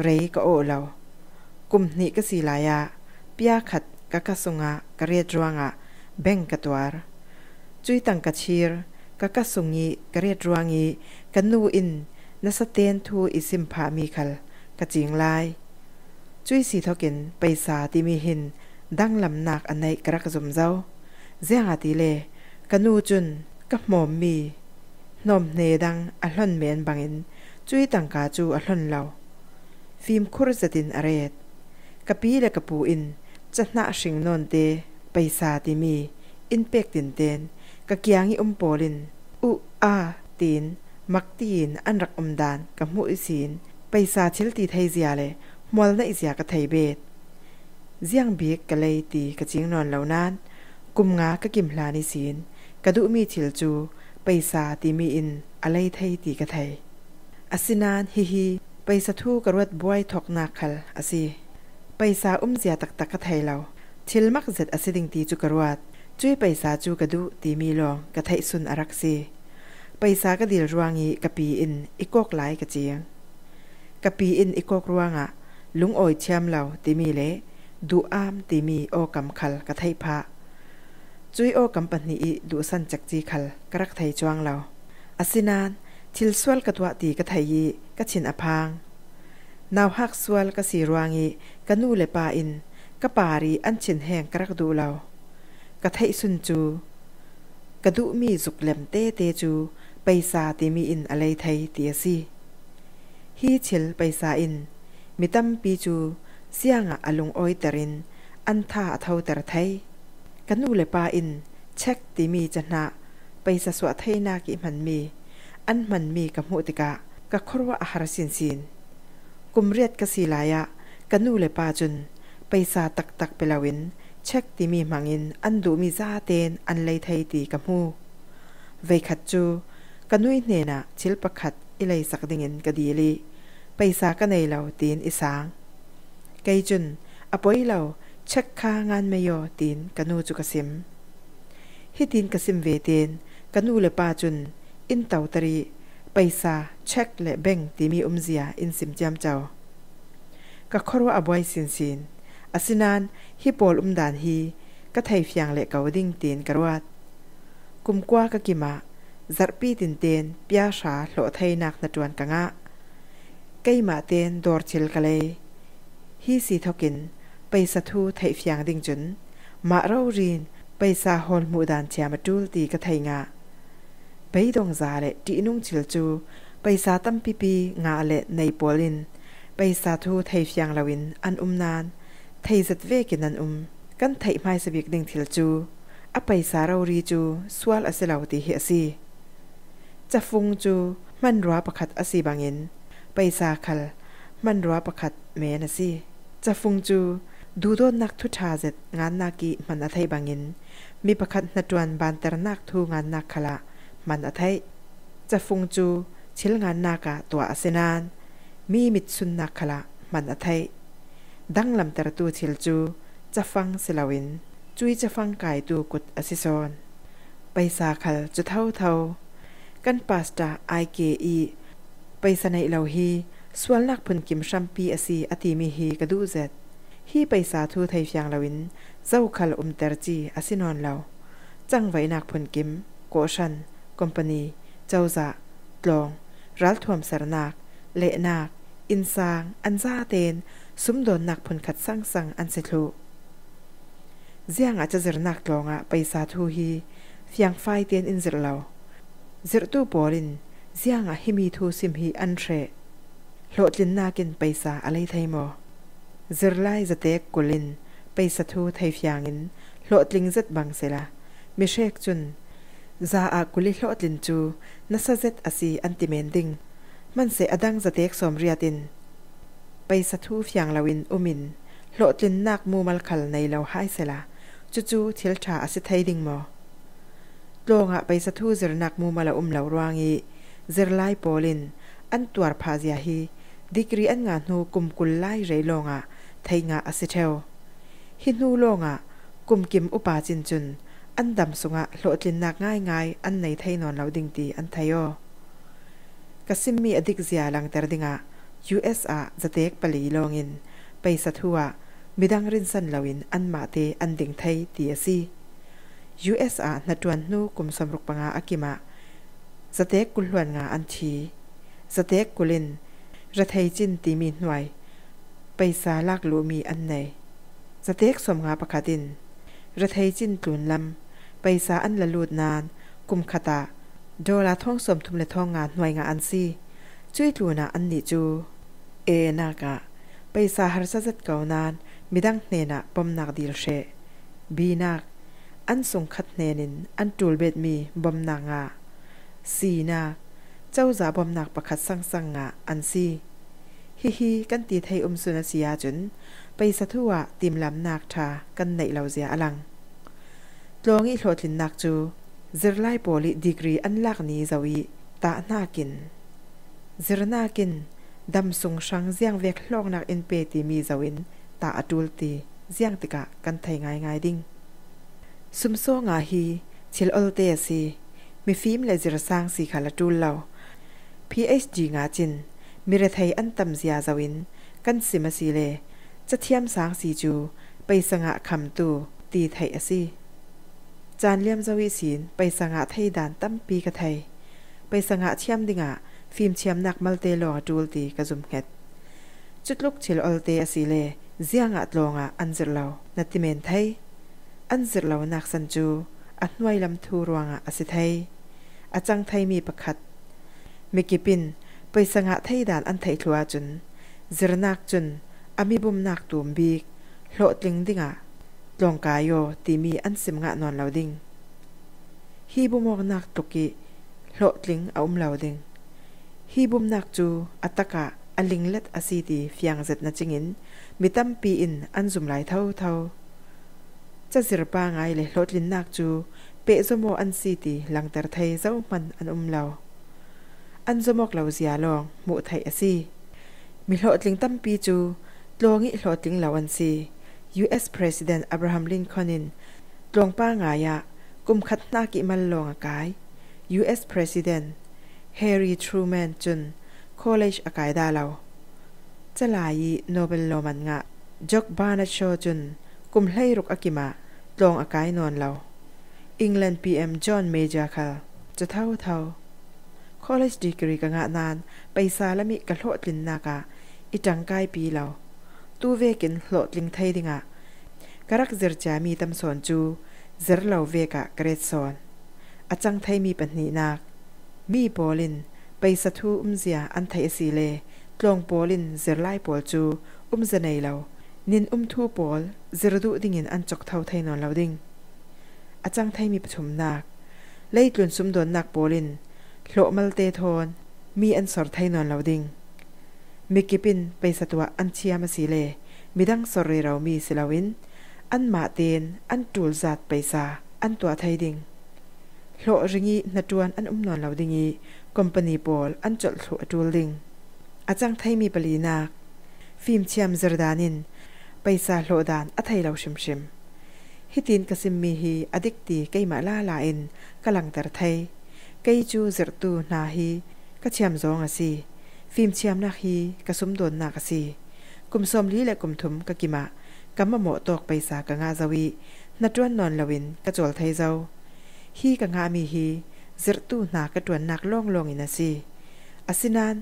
rei ka o law kumni ka silaya pia khat ka kasunga kare twanga กะกะสุงีกะเรียดรวงีกันนูอินนัสเตนทูอิสิมพามีคัลกะจิงไลจุยสีทอกินไปสาติมีหินดังลำหนักอันในกระกะสมเจ้าเสียงอาติเลกันนูจุนกะหมอมมีนมเนดังอัลลนเมนบางอินจุยตังกาจูอัลลนเลาฟิมคุรสตินอเรตกะปีและกะปูอินจะนะสิงนนเตไปสาติมีอินเปกตินเตนเตนกะเกียงอีอมโอลินอุอาตีน มักตีนอันรักอมดานกับมุอิสินไปซาชิลตีไทยเซียเลยมอลนอิเซียกะไทยเบดเจียงบีกกะเลยตีกะจิงนอนเหล่านั้นกุมงากะกิมลานิสินกะดุมีชิลจู ไปซาตีมีอินอะไรไทยตีกะไทย อสินานฮิฮิไปสะทู่กระรวดบวยถกนาคัลอสิไปซาอุ้มเสียตักตักกะไทยเราชิลมักเจ็ดอสิดิงตีจุกระรวดจุ้ยไปสาจูกระดูตีมีลองกระไทสุนอารักซีไปสากระดิลรวงีกะปีอินอีกอกหลายกระเจียงกะปีอินอีกอกรวงอ่ะลุงโอยเชียมเหล่าตีมีเละดูอามตีมีโอกำคัลกระไทพระจุ้ยโอกำปันนีอีดูสันจักจีคัลกรักไทยจวงเหล่าอสินานทิลสวลกระตัวตีกระไทยีกระชินอพางนาวฮักสวลกระสีรวงีกระนู่เลปาอินกระปารีอันชินแหงกรักดูเหล่ากะเทยสุนจูกะดุมีสุกเหลมเตเตจูไปซาติมีอินอะไรไทยเตียซีฮีชิลไปซาอินมิตัมปีจูเสียงอลุงอ้อยตรินอันท่าเท่าตรไทยกันูเลปาอินเช็คติมีจนะไปสะสวไทยนากิมันมีอันมันมีกับมุติกะกะครวอาหารสินสินกุมเรียดกสีลายะกันูเลปาจุนไปซาตักตักไปลาวินเช็คตีมีมังอินอันดูมีซาเตนอันเลยไทยตีกับมูไวขัดจูกันุยเนนะชิลประขัดอิเลยสักดิเงินกดีลีไปสากันในเราตีนอีสางไกจุนอปอยเราเช็คค่างานไม่ยอตีนกนูจุกสิมฮิตีนกสิมเวเตนกนูเลปาจุนอินเตาตรีไปซาเช็คและเบ่งตีมีอุมเสียอินสิมจำมเจ้ากะครัวอบอยสินสินอสินาน hi pol um dan hi ka thai fyang le kawading tin karwat kumkwa ka kima zarpi tin ten pya sha hlo thai nak na tuan kanga keima ten dor chil kale hi si thokin paisa thu thai fyang ding chun ma ro rin paisa hol mu dan chama tul ti ka thai nga bei dong za le ti nung chil chu paisa tam pi pi nga le nei polin paisa thu thai fyang lawin an umnan ไทยจัดเวกินันอุมกันไทยไม่สบิกดิ่งทิลจูอภัยสาราวรีจูสวลอสิลาวตีเฮซีจะฟุงจูมันรัวประคัดอสีบางเงินไปสาคัลมันรัวประคัดเมนซีจะฟุงจูดูดนนักทุชาเจตงานนากีมันอไทยบางเงินมีประคัดนัดวนบานตรนักทูงานนักขละมันอไทยจะฟุงจูชิลงานนากะตัวอสินานมีมิดสุนนักขละมันอไทยดังลำตระตูเชลจูจะฟังเสลาวิน จุยจะฟังไก่ัูกุดอซิซอนไปสาขัลจะเท่าเท่า กันปาสตาไอเกอี ไปสนใยเหลาฮีสวนลักพุนกิมชัมปีอซีอติมีฮีกระดูเจดฮีไปสาทูไทยฟียงลาวิน เจ้าขัลอุมเตอร์จีอซินอนเลาจังไว้นักพุนกิมโกชันคอมพานีเจ้าจะลองรัลทวมสารนักเละนักอินซางอันซาเตนสมดนนักผลขัดสร้างสังอันเสลุเจียงอาจจะเจรนักลองอะไปสาธุฮีเสียงไฟเตียนอินเจรเลาเจรตูปอลินเจียงอะฮิมีทูซิมฮีอันเทรโลดลินนากินไปสาอะไรไทยมอเจรไลจะเตกกุลินไปสาธุไทยเฟียงินโลดลิงจัดบังเสละม่เชกจุนซาอากุลิโลดลินจูนัสเซตอาซีอันติเมนดิงมันเสอดังจะเตกสมเรียดินไปสะทูฟอย่างลาวินอุมินโลดลินนักมูมัลขัลในเราหายเสละจู่ๆเทียลชาอสิทัยดิงมอโลงะไปสะทูเจรนักมูมาลอุมเหลารวางีเจรไลโปลินอันตัวพาเซียฮีดิกรีอันงานหูกุมกุลไลเรโลงะไทยงะอสิเทวหินหูโลงะกุมกิมอุปาจินจุนอันดำสุงะโลดลินนักง่ายง่ายอันในไทยนอนเหลาดิงตีอันไทยโอกสิมมีอดิกเซียลังเตรดิงะ USA จะเตกปลีลองอินไปสัตว์วมิดังรินสันลาวินอันมาเตอันดิงไทยเตียซี USA นัดวนนู่กุมสมรุกปงาอากิมาสะเตกกุลวนงาอันชีสะเตกกุลินระไทยจินตีมีหน่วยไปสาลากลูมีอันไหนสะเตกสมงาประคาดินระไทยจินตุนลำไปสาอันละลูดนานกุมขตาโดลาท่องสมทุมและท่องงานหน่วยงานอันซีช่วยลูนาอันนี้จูเอนากะไปสาหรสตั์เก่านานมิดังเนนะปมนักดีลเชบีนักอันสงขัดเนนินอันตูลเบ็ดมีบมนางะสีนักเจ้าจาบมนักประคัดสังสังะอันซีฮิฮิกันตีไทยอุมสุนัสยาจุนไปสะทุวะติมลำนักทากันในเหล่าเสียอลังตลงอีโหลทินนักจูเจรไลโปลิดีกรีอันลักนี้จวีตาหน้ากิน zirnakin dam sung sang ziang vek hlong nak in pe ti mi zawin ta atul ti ziang tika kan thai ngai ngai ding sumso nga hi chil ol te si mi phim le zir sang si khala tul law phd nga chin mi re thai an tam zia zawin kan sima si le cha thiam sang si chu pai sanga kham tu ti thai asi chan liam zawi sin pai sanga thai dan tam pi ka thai pai sanga thiam dinga ฟิล์มเชียมนักมัลเตลอจูลตีกระซุมเห็ดจุดลุกเชลอลเตอสิเลเสียงอัดลงอ่ะอันเจลานาติเมนไทยอันเจลานักสันจูอันไวลำทูรวงอ่ะอสิไทยอาจังไทยมีประคัดเมกิปินไปสงะไทยด่านอันไทยทัวจุนเจรนักจุนอามีบุมนักตูมบีกโลดลิงดิ่งอ่ะลงกายโยตีมีอันซิมงะนอนเหลาดิ่งฮีบุมอกนักตุกิโลดลิงเอาอุ้มเหลาดิ่งฮีบุมนักจูอัตกะอัลิงเล็ดอซีตีฟียงเจ็ดนจิงินมีตั้มปีอินอันซุมไหลเท่าเท่าจะสิรปางไงเลยรถลินนักจูเปะโซโมอันซีตีหลังเตอร์ไทยเจ้ามันอันอุ้มเราอันโซมกเราเสียลองมุ่ไทยอซีมีรถลิงตั้มปีจูลวงอีรถลิงเราอันซี U.S. President Abraham Lincoln ินตวงป้างายะกุมขัดนักิมันลองอากาย U.S. President ฮรีทรูแมนจุน โคเลจอากายดาเราจะลายโนเบลโลมันงะจอกบานาโชจุน กุมเลรุกอากิมะรงอากายนอนเราอังกฤษพีเอ็มจอห์นเมเจอร์คาจะเท่าเท่าโคลเลจดีกรีกะงะนาน ไปซาลามิกะโลตลินนากะอิจังกายปีเราตูเวกินโลตลิงไทยดิงะกรักเจรจามีตำสอนจูเจรเหลาเวกะเกรดสอนอาจังไทยมีปัญหานักมีปอลินไปสะท์อุ้มเสียอันไทยสีเลตรงปอลินเซรไล่ปลจูอุ้มเสนเลานินอุ้มทูปอลเซรดูดิ่งอันจกเท่าไทยนอนเราดิ่งอาจารย์ไทยมีประชุมนักไล่กลุ่นซุ่มโดนนักปอลินโลมัลเตทอนมีอันสอดไทยนอนเราดิ่งมิกิปินไปสะตัวอันเชียมาสีเลมีดังสอรีเรามีสิลาวินอันมาเตนอันตูลจัดไปซาอันตัวไทยดิ่งหลอกริงีนัดวนอันอุ้มนอนเหล่าดิงีคอมพานีบอลอันจดสอวดูลิงอาจารย์ไทยมีปลีนักฟิล์มเชียมจรดานิน ไปซาโลดานอัไทยเล่าชิมชิมฮิตินกสิมมีฮีอดิกตีกมาลาลาอินกำลังตรไทยกยจูจรตูนาฮีกัเชียมจองอสีฟิล์มเชียมนาฮีกัสุมดนนากสีกุมสมลีและกุมถุมกกิมะกัมมะโมตกไปซากงาจาวีนัดวนนอนเลวินกัจะจลไทยเจ้า hi ka nga mi hi zirtu na ka tuan nak long long in asi asinan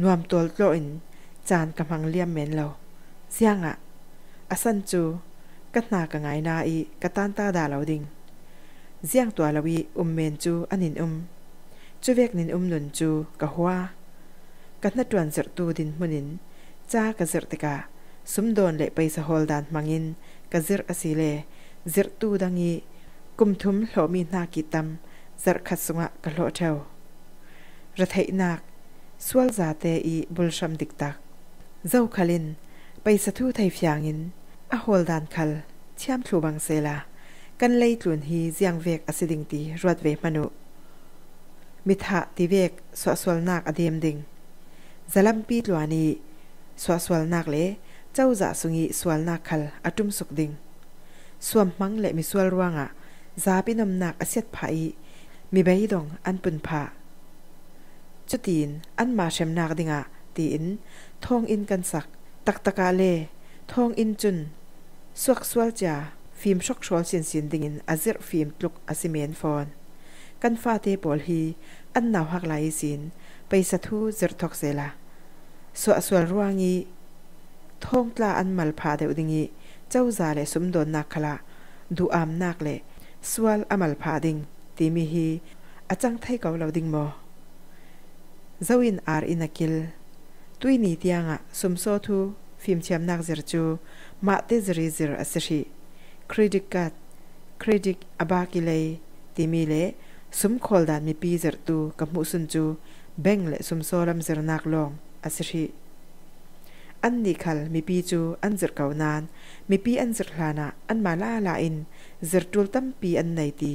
nuam tol tlo in chan ka mang liam men lo sianga asan chu ka na ka ngai na i ka tan ta da lo ding ziang tua lawi um men chu anin um chu vek nin um nun chu ka hwa ka na tuan zirtu din munin cha ka zirtika sumdon le paisa hol dan mangin ka zir asile zirtu dangi กุมทุมหลมีนากิตำจรขัดสงะกโลเทวรัฐนักสวลจาเตอีบุลชัมดิกตักเจ้าคลินไปสะทูไทยฟียงงินอาโฮลดานคัลเชื่อมถูบังเซลากันเลยตลุนฮีเจียงเวกอสิดิงตีรวดเวมนุมิทะติเวกสวสวลนักอเดียมดิงจะลำปีตัวนี้สวสวลนักเลเจ้าจะสุงีสวลนักคัลอตุมสุกดิงสวมมังเลมิสวลรวงอะซาบินอมนักอเซียตไพมีใบดองอันปุ่นผาจุดินอันมาเชมนักดิงะตีนทองอินกันสักตักตะกาเลทองอินจุน สวกสวลจาฟิมชกชอลสินสินดิงินอาเซฟิมตุกอาัยเมนฟอนกันฟาเทบอลฮีอันนาวหักหลาสินไปสะทูจรทอกเซลาสวกสวลร่วงีทองตลาอันมัลพาเดอดิงีเจ้าซาเลสมดนนักละดูอามนักเล swal amal pha ding ti mi hi achang thai kaw lo ding mo zawin ar inakil tui ni tianga sumso thu phim cham nak zer chu ma te zer zer asri credit card credit abaki le ti mi le sum khol dan mi pi zer tu ka mu sun chu bank le sumso ram zer nak long asri an ni khal mi pi chu an zer kaw nan mi pi an zer hlana an ma la la in zirtul tampi an nei ti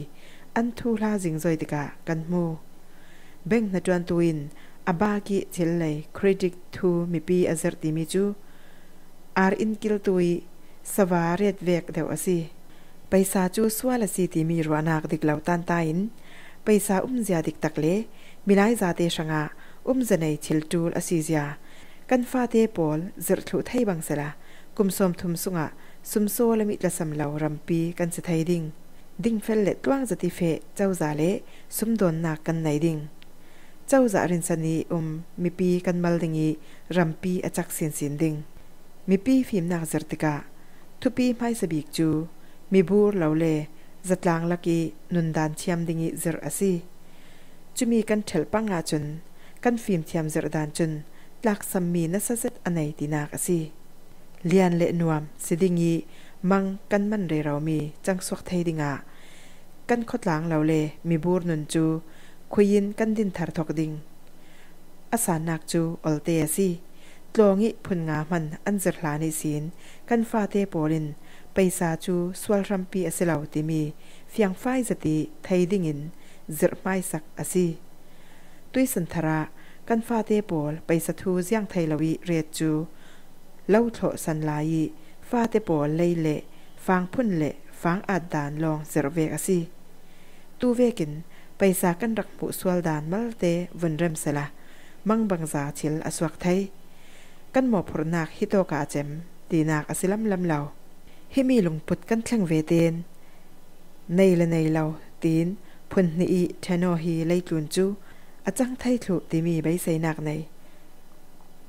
an thu la zingjoi tika kan mu bank na chuan tuin aba ki chil lei credit thu mi pi azar ti mi chu ar in kil tui savaret vek deu asi paisa chu swala si ti mi ruanak dik lau tan ta in paisa um zia dik tak le milai za te sanga um zanei chil tul asi zia kan fa te pol zir thu thei bang sela kum som thum sunga ซุมโซและมิตรสำเหลารัปีกันสะไทยดิงดิ่งเฟลเลตว่างสติเฟเจ้าจาเลซุมโดนหนักกันไหนดิ่งเจ้าจารินสนีอมมีปีกันมัลดิงีรัปีอจักเสียนเสียนดิ่งมีปีฟิมนักจรติกะทุปีไม่สบีกจูมีบูร์เหลาเลจัดลางลักีนุนดานเทียมดิงีจรอซีจูมีกันเถลปังอาจนกันฟิมเทียมจรดานจนหลักสัมมีนัสเซตอันไหนตินากซีเลียนเละนวมสิดิงีมังกันมันเรเรามีจังสวกเทดิงะกันขดหลังเราเลมีบูรนุนจูคุยินกันดินทารทกดิงอาสานักจูอลเตียซีตลงิพุนงามันอันจรลานิสินกันฟาเตโปลินไปซาจูสวลรัมปีอสิลาวติมีเฟียงไฟจติไทยดิงินจรไม่สักอสีตุยสันทระกันฟาเตโปลไปสะทูเสียงไทยลวีเรียจูเล่าโถสันลายฟาเตปอเลยเละฟังพุ่นเล่ฟังอาดดานลองเสรเวกอสิตูเวกิน ไปสากันรักผู้สวลดานมัลเตวันเริ่มเสละมังบังซาชิลอสวกไทยกันหมอพรนาคฮิโตกาเจมตีนาคอสิลัมลำเหล่าให้มีลงปุดกันเคร่งเวเตนในละในเหราตีน พุ่นนี่ทโนฮีไลจูนจูอาจังไทยถูตีมีใบใส่นักใน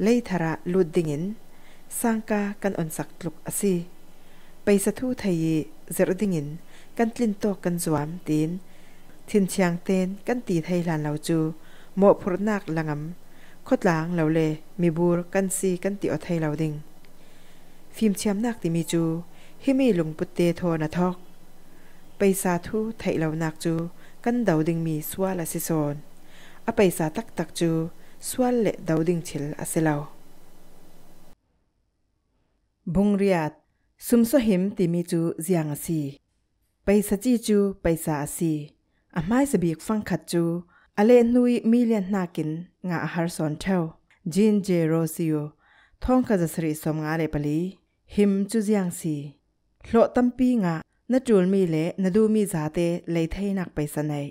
ไลทระลุดดิ่งินสร้างกากันอ่อนสักลุกอสีไปสะทุทยีเจรดิงิน กันกลินโตกันสวมตีนทิ้นเชียงเตนกันตีไทยลานเหลาจูโมอพรนักลังำคดหลางเหล่าเลมีบูรกันซีกันตีอไทยเหลาดิ่งฟิล์มเชียงนักตีมีจูฮิมีลงปุตเตโทนทอกไปสาธุไทยเหลานักจู กันเดาดิ่งมีสวาลสิโซนอไปสาตักตักจู สวาลเล่เดาดิ่งเฉลอาศซเลา bungriyat sumso him timi chu ziang asi paisa chi chu paisa asi amai sabik fang khat chu ale nui million nakin nga har son thau jin je rosio thong kha jasri som nga le pali him chu ziang si hlo tampi nga na tul mi le na du mi za te lei thei nak paisa nei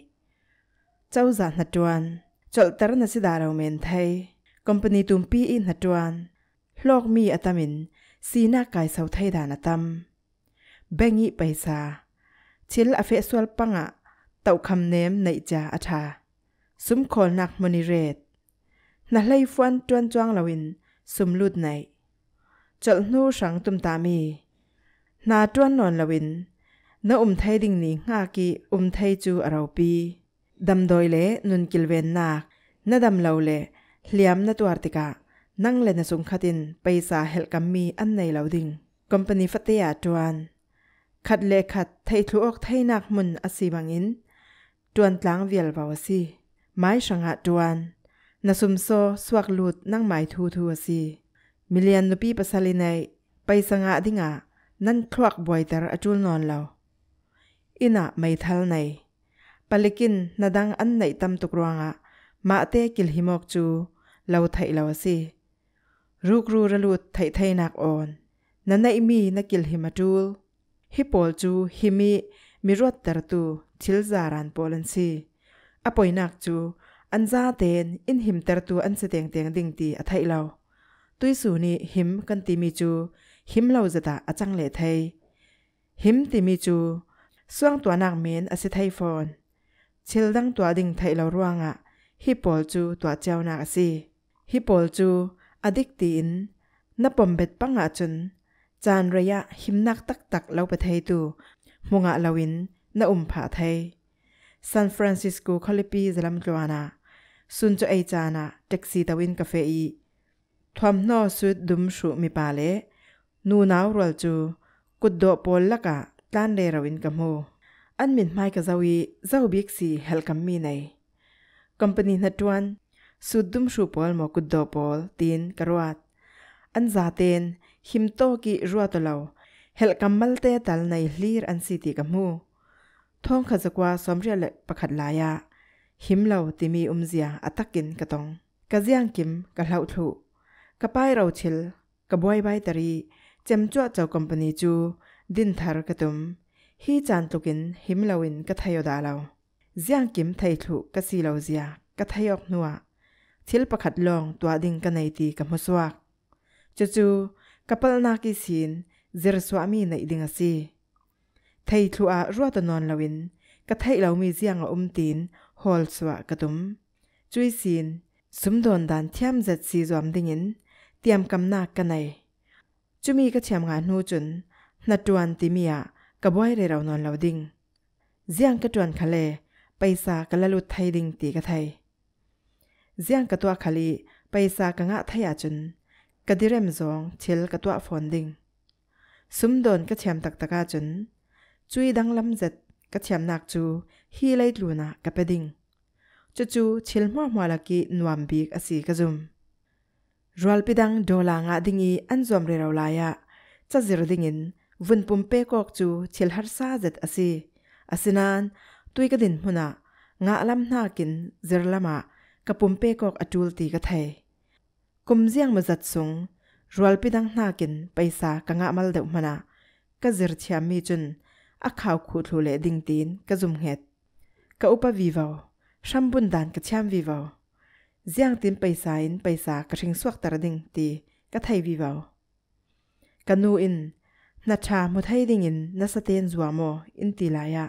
chau za na tuan chol tar na si daraw men thei company tumpi in na tuan hlok mi atamin สีหน้ากายเสาไทยดานตัมเบงิไปซาชิลอเฟสวลปังอะเต่าคำเนมในจาอาทาสุมคอนักมนิเรตนาไลฟวนจวนจวงลาวิน สุมลุดในจลนูสังตุมตามีนาจวนนอนลาวินนาอุมไทยดิ่งนี้งากีอุมไทยจูอราปีดำโดยเลนุนกิลเวนนากนาดำเลาเลเลียมนาตัวติกานั่งเลนสุงขัดินไปสาเหตุกำมมีอันในเหลาดิงกอมปานีฟัตยาจวนขัดเลขัดไทยทุกไทยนักมุนอสีบังอินจวนตลางเวียลบาวสีไม้สังหะจวนนสุมโซสวักลุดนั่งหมายทูทัวสีมิเลียนนปีปัสลินัยไปสังหะดิงะนั่นคลวกบอยตรอจุลนอนเ่าอินะไม่ทัลในปลิกินนดังอันไหนตำตุกรวงะมาเตกิลหิมอกจูเราไทยเราสีรูกรูระลุดไทยไทนักอ่อนนั่นในมีนักกิลฮิมาดูลฮิปอลจูฮิมีมิรวดตรตูทิลซารันปลันซีอปอยนักจูอันซาเตนอินหิมตรตูอันเสตียงเตียงดิ่งตีอัไทเลาตุยสูนีหิมกันตีมีจูหิมเลาจะตาอจังเลไทยหิมตีมีจูส่วงตัวนักเมนอสิไทยฟอนชิลดังตัวดิ่งไทยเลาร่วงอะฮิปอลจูตัวเจ้านักซีฮิปอลจูอดิกตีนนับปมเบ็ดปังอาจุนจานระยะหิมนักตักตักเลาประเทศตดูมงอาลาวินนอุมผาไทยซานฟรานซิสโกคอลิปีจลัมัวนาซุนจูไอจานาเจ็กซีตาวินกาเฟอีทวมนอสุดดุมชูมิปาเลนูนาวรัลจูกุดโดปอลลักะตันเรราวินกัมโฮอันมินไมกับะซาวีซาบิ๊กซีเฮลกัมมีในคอมพานีนัดวันสุดดุมชูพอลมกุดดอพอลตีนกรวัดอันซาเตนหิมโตกิรัวตเลาเฮลกัมมัลเตตัลในลีรอันสิติกมมูท้องขจกว่าสมเรียลประคัดลายะหิมเล่าติมีอุมเซียอัตักินกะตองกะเซียงกิมกะเล่าทุกะป้ายเราเชลกะบวยใบตรีเจมจวดวเจ้าคอมพานีจูดินทารกะตุมฮีจันตุกินหิมเลาอินกะทยอดาเลาเซียงกิมไททุกะซีเล่าเซียกะทยอกนัวทิลประคัดลองตัวดิ่งกันในตีกับมสวักจูจูกับปลนากิสินเจรสวามีในดิ่งสาซีไทยทัวรัวตนอนลาวินกะไทยเรามีเสียงอมตีนฮอลสวะกระตุมจุยสินสมดอนดันเทียมจัดสีสวมดิ่งินเตรียมกำนากันในจุมีกับเทียมงานหูจุนนัดดวนติมียกับวยเรรานอนเราดิ่งเสียงกระดวนคะเลไปสากรละลุดไทยดิ่งตีกะไทย ziang ka tua khali paisa ka nga thaya chun kadirem zong chil ka tua founding sum ka cham tak taka chun chui dang lam zat ka cham nak chu hi lai luna ka peding chu chu chil ma ma la ki nuam bi asi si ka zum rual pidang dola nga dingi anjom re rawla ya cha zir dingin vun pum pe kok chu chil har sa asi asinan tuikadin huna nga lam na kin zirlama lama กปุ่มเปกอกอจูลตีกะไทยกุมเซียงมาจัดสงรัวลปิดังนากินไปสากังะมัลเดอมนากะจิรชามีจุนอกข่าวขูดหูเลดิงตีนกะจุมเห็ดกะอุปวีวาวชัมบุนดานกะชยมวีวาวเซียงตินไปสายินไปสากะชิงสวกตระดิงตีกะไทยวีวาวกะนูอินนาชามุไทยดิงินนาสเตนจัวโมอินตีลายะ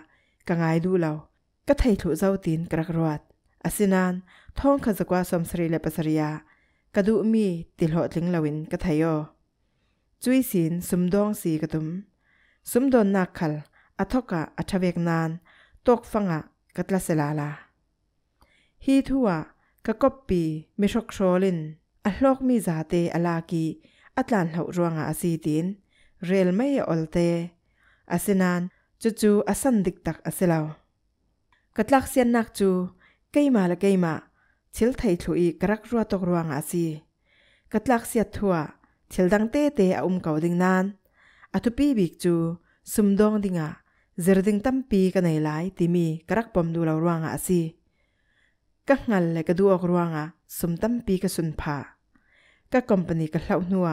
กะงดูเลากะไทยถูเจ้าตีนกระกรวดอสินานท้องขจกว่าสมศรีและปัสริยา กระดูมีติหลอดลิงลาวินกะทยอจุยศีลสมดองสีกระดุมสมดอนนักขลอัทกะอัทเวกนานตกฟังอะกัตลาเซลาลาฮีทัวกะกบปีมิชกโชลินอัลลอกมีจาเตอลากีอัตลานเหารวงอาซีตินเรลไม่ออลเตอสินานจูจูอาสันดิกตักอาสิลาวกัตลักเซียนนักจูกมาละกมาเชิลไทยุยกรักรัวตกรวงอาศกัดลักเสียทัวเชิลดังเตเตอาอุมเกาดิงนานอาทุปีบิกจูสุมดองดิงะจรดิงตั้มปีกันในไลติมีกระรักปมดูเรารวงอาศกัดงันเลยกระดูออกรวงอะสุมตั้มปีกสุนผากัดคอมพานีกัดเล่านัว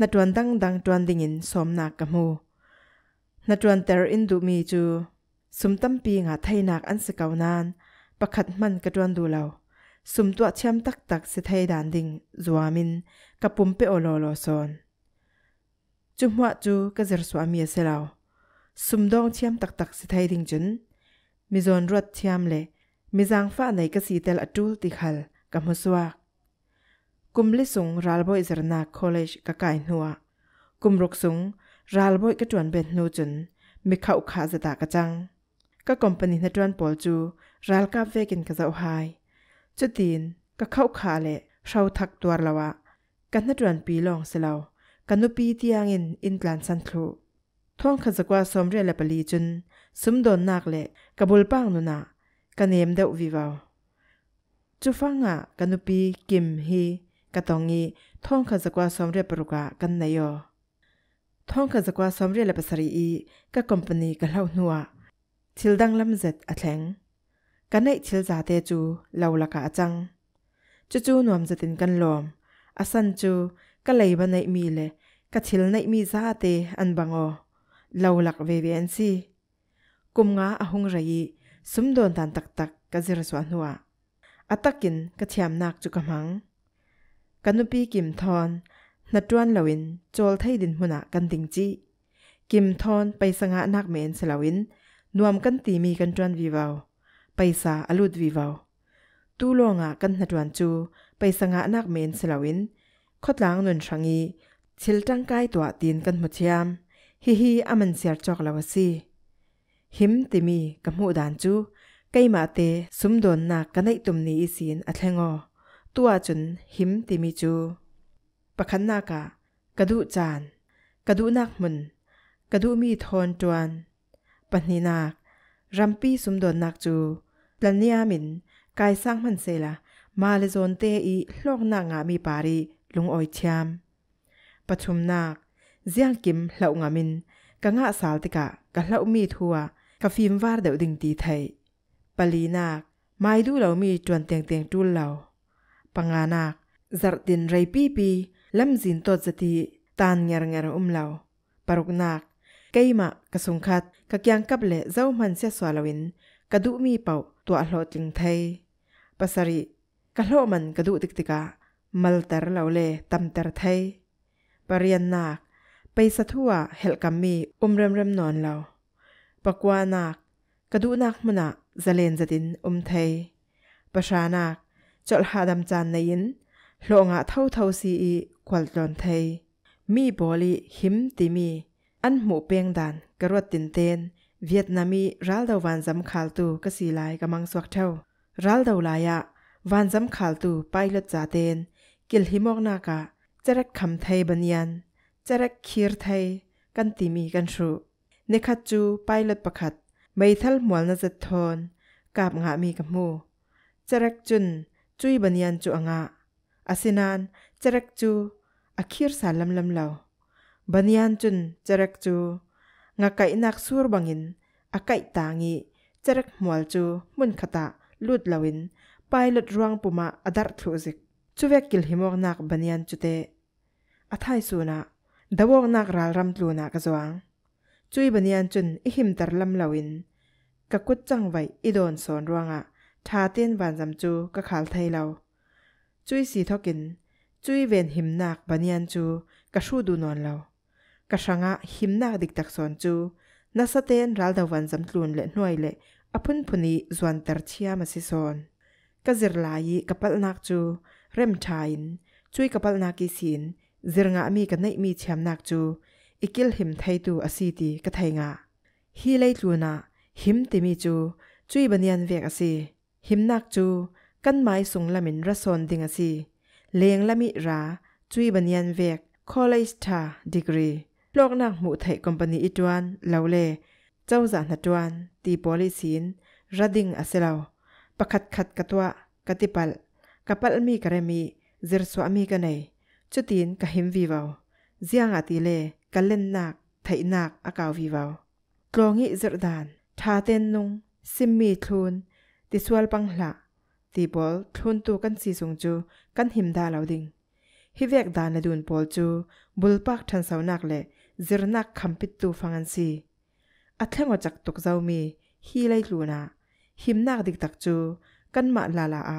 นัดวนดังดังจวนดิงินสมนากกมูนัดวนเตอร์อินดูมีจูสุมตั้มปีงาไทยนักอันสกาวนานประคัดมันกระดวนดูเราสุมตัวเชื่อมตักตักสิไทยดานดิงจวามินกับปุ่มเปโอโลโลซอนจุมวะจูกะเจรสวามีเสลาวสุมดองเชื่อมตักตักสิไทยดิงจุนมิจอนรวดเชื่อมเลยมิจางฟ้าในกะสีเตลอดูลติขัลกับมุสวากกุมลิสุงรัลบอยจรนาคอลเลจกะก่หนัวกุมรุกสุงรัลบอยกระจวนเบ็โนจุนมิเข้าขาสตากระจัง ก็คอมพานีนัดวนปอลจูรัลกาบเวกินกะเจ้าหายจุดดินก็เข้าขาเละเขาทักตัวละวะกันนัดรันปีลองสิเลากันนุปีที่ยังอินอินกลันสันครูท่องขจกว่าสมเรียลปลีจุนสมดอนนักเละกับุลปังนุนากันเ็มเดววิวาวจูฟังอ่ะกันนุปีกิมฮีกะตองอีท่องขจกว่าสมเรียปรุกะกันนายอท่องขจกว่าสมเรียลปสรีอีกะคอมพานีกะเล่าหนัวทิลดังลำเจ็ดอัแหง kanai thil za te chu lo la ka chang chu chu nom za tin kan lom asan chu ka lei ba nei mi le ka thil nei mi za te an bango lo lak ve ve an kum nga a hung rai sum tak tak ka zir swa atakin ka thiam nak chu ka mang kim thon na tuan lawin chol thai din huna kan ding chi kim thon paisanga nak men selawin nuam kan ti kan tuan vi ไปซาอลุดวิวาตูโลงกันหนดวันจูไปสงะนักเมนสลาวินคดลางนุนชงอีชิลตังไกตัวตีนกันมุทยามฮิฮิอามันเสียจอกลาวซีหิมติมีกัหมูดานจูไกมาเตสุมโดนนักกันในตุ่มนี้สินอัทเลงอตัวจุนหิมติมีจูปะขันนากะกระดูจานกระดูนักมุนกระดูมีทอนจวนปัญนีนักรัมปีสุมโดนนักจูลันนียามินกายสร้างมันเซละมาเลโซนเตอีโลกนางามีปารีลุงออยชามปฐุมนาคเจียงกิมเหล่างามินกังะสาวติกะกะเหล่ามีทัวกะฟิมวาร์เดวดิงตีไทยปลีนาคไม่ดูเหล่ามีจวนเตียงเตียงจุลเหล่าปังานาคจัดดินไรปีปีลำจินตดจติตานเงรเงรอุ้มเหล่าปรุกนาคไกมะกะสงคัดกะยกงกับเละเจ้ามันเสียสวาลวินกะดุมีเป่าตัวหลอดจึงไทยปัสริกะโลมันกระดูติกติกามัลเตอร์เหลาเล่ตัมเตอร์ไทยปริยนนักไปสะทั่วเฮลกัมมีอุมเริ่มเริ่มนอนเราปกวานักกระดูนักมนะจะเลนจะดินอุมไทยประชานักจดหาดำจานในยินโลงอะเท่าเท่าซีอีควอลจอนไทยมีบอลีหิมติมี อันหมูเปียงดานกระรวดตินเตนเวียดนามีรัลดาวันจำขาลตูกสีลายกำมังสวกเท่ารัลดาวลายะวันจำขาลตูไปลดจาเตนกิลฮิมอกนากะจะรักคำไทยบัญญันจะรักเคีร์ไทยกันตีมีกันชูในคัดจูไปลดประคัดไม่ทัลหมวลนจัดทอนกาบงะมีกับมูจะรักจุนจุยบัญญันจุอ่งะอาศินานจะรักจูอคีร์สารลำลำเหล่าบัญญันจุนจะรักจู Ngā kāi nāk sūrbañiñ, ā kāi tāngiñ, ca raak muwalchū, muñ khatā, lūt lauwiñ, pāi lūt ruañ puma ā dhārt rūsik. Chuwe kīl hi moq nāk baniyan chu tē. Ā thāi sū na, da na ka zuañ. Chuwi baniyan chuñ i him tar lam lauwiñ. Ka kut ca ngvay i doon sōn ruañ a, thā tiān bān zamchū ka khāl thay lau. Chuwi si thokin, chuwi ven hi moq baniyan chu, ka shū du nōn lau. กระชังะหิมนักดิกตักสอนจูนาสเตนรัลดาวันจำตลุนเลนหน่วยเละอพุนพุนีจวนเตัร์เชียมาสิสอนกะจิรลายกะปัลนักจูเริ่มชายนช่วยกะปัลนักกิสินจิรงะมีกันในมีเชียมนักจูอีกิลหิมไทยตูอสีตีกะไทยงะฮีไลตูนะหิมติมีจูช่วยบันยันเวกอสีหิมนักจูกันไม้สุงละมินรสอนดิงอสีเลียงละมิราช่วยบันยันเวกคอลเลจทาดีกรีลอกนักหมูไทยคอมพานีอีจวนเลาเล่เจ้าสานจวนตีบอลิสินระดิ่งอาเซลาประคัดขัดกตัวกติปัลกปัลมีกระมีเจรสวามีกันเนจุดินกหิมวีวาเจียงอาตีเล่กันเล่นนักไทยนักอากาววีวาวกลองอิจรดานทาเตนนุงซิมมีทุนติสวลปังหละตีบอลทุนตูกันสีสงจูกันหิมดาเหลาดิงฮิเวกดานในดูนบอลจูบุลปักทันสาวนักเล่จรนักคำปิดตูฟังอันซีอัทเทงอจักตกเจ้ามีฮีไลลูนาหิมนักดิกตักจู กันมาลาลาอ่ะ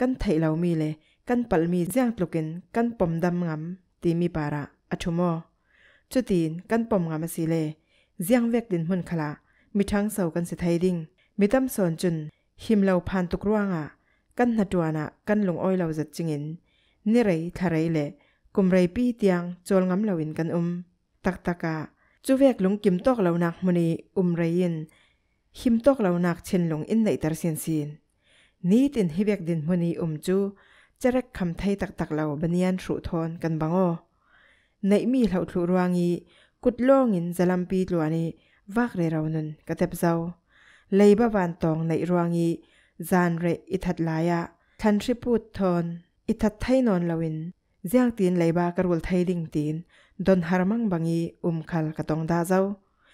กันไทยเหล่ามีเลย กันปัลมีเจ้างตุกินกันปมดำงามตีมีปาระอัทโมอจุดีนกันปมงามสีเลเจ้างเวกดินหุ่นขลามีทั้งเสากันเสถีทยดิ่งมีตั้มสอนจุน หิมเหล่าผ่านตุกรวงอ่ะกันนัดวนะกันลงอ้อยเหล่าจัดจิงินนี่ไรทะไรเลกุมไรปีเตียงโจลงามเหล่าอินกันอุมตักตะกะจูเวกลงกิมตอกเหล่านักมณีอุมไรยินหิมตอกเหล่านักเชนลงอินในตรเซียนซีน นี่ตินฮิเวกดินมณีอุมจู จะเรกคำไทยตักตักเหล่าบันยันสุทอนกันบังอ๋อในมีเหล่าทุรวงี กุดล่องินจะลำปีตลวนีวากเรเรานันกระเทบเจ้าเลยบ้าวนตองในรวงี จานเรอิทัดลายะทันริพูดทอนอิทัดไทยนอนลาวินเจียงตีนเลยบ้ากระวลไทยดิ่งตีนดนฮาร์มังบังยีอุมคัลกตองดาเจ้า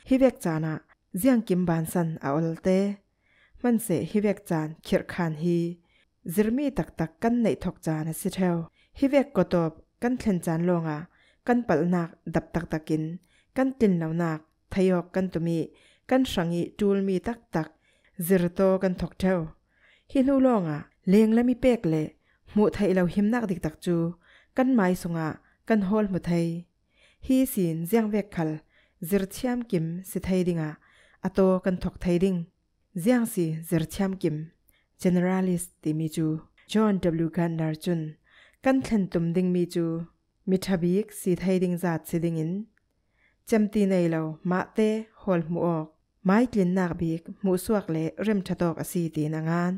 ฮิเวกจานะเจียงกิมบานสันอาอลเตมันเสฮิเวกจานคิดขคานฮีซิรมีตักตักกันในทกจานะสิเทวฮิเวกกตบกันเลนจานลงอะกันปลนักดับตักตักกินกันตินเหล่านักทยอกกันตุมีกันสังยีจูลมีตักตักซิรโตกันทกเทวฮินูลงอะเลี้ยงและมีเป็กเลหมูไทยเราหิมนักดิกตักจูกันไม้สงอะกันฮอลหมูไทย hi sin jiang ve khal kim si thai ato kan thok thai ding si zir kim generalist ti mi john w gandar kan thlen ding mi chu si thai ding za chi ding in cham hol mu ok mai tin le rem tha tok asi ti na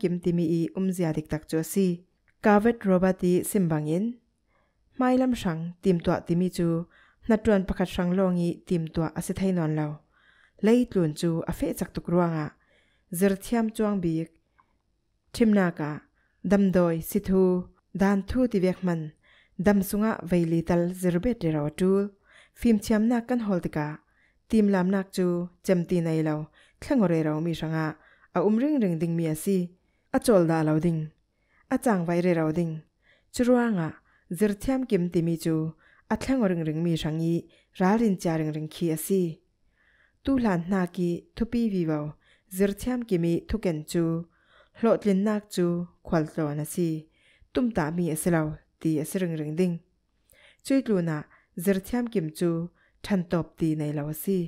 kim ti mi i um tak chu si kavet robati simbangin mailam sang tim tua timi chu natron pakhat sang longi tim tua ase thainon lao leitlun chu a fe chak tuk ruanga zerthiam chuang bi thimna ka damdoi sithu dan thu ti vekman. dam sunga veili tal zerbe te ro tu phim chiam na kan hol ti ka tim lam nak chu chemti nai lao khangore ro mi sanga a um ring ring ding mi asi a chol da lao ding a chang vai re ro ding chu ruanga zirtiam kim timi ju athlang ring ring mi rangi rarin cha ring ring khi asi tu lan na ki thupi vi wa zirtiam kim mi thuken chu hlotlin nak chu khwal to na si tum mi asalo ti asir ring ring ding chui lu na zirtiam kim chu than top ti nei lo si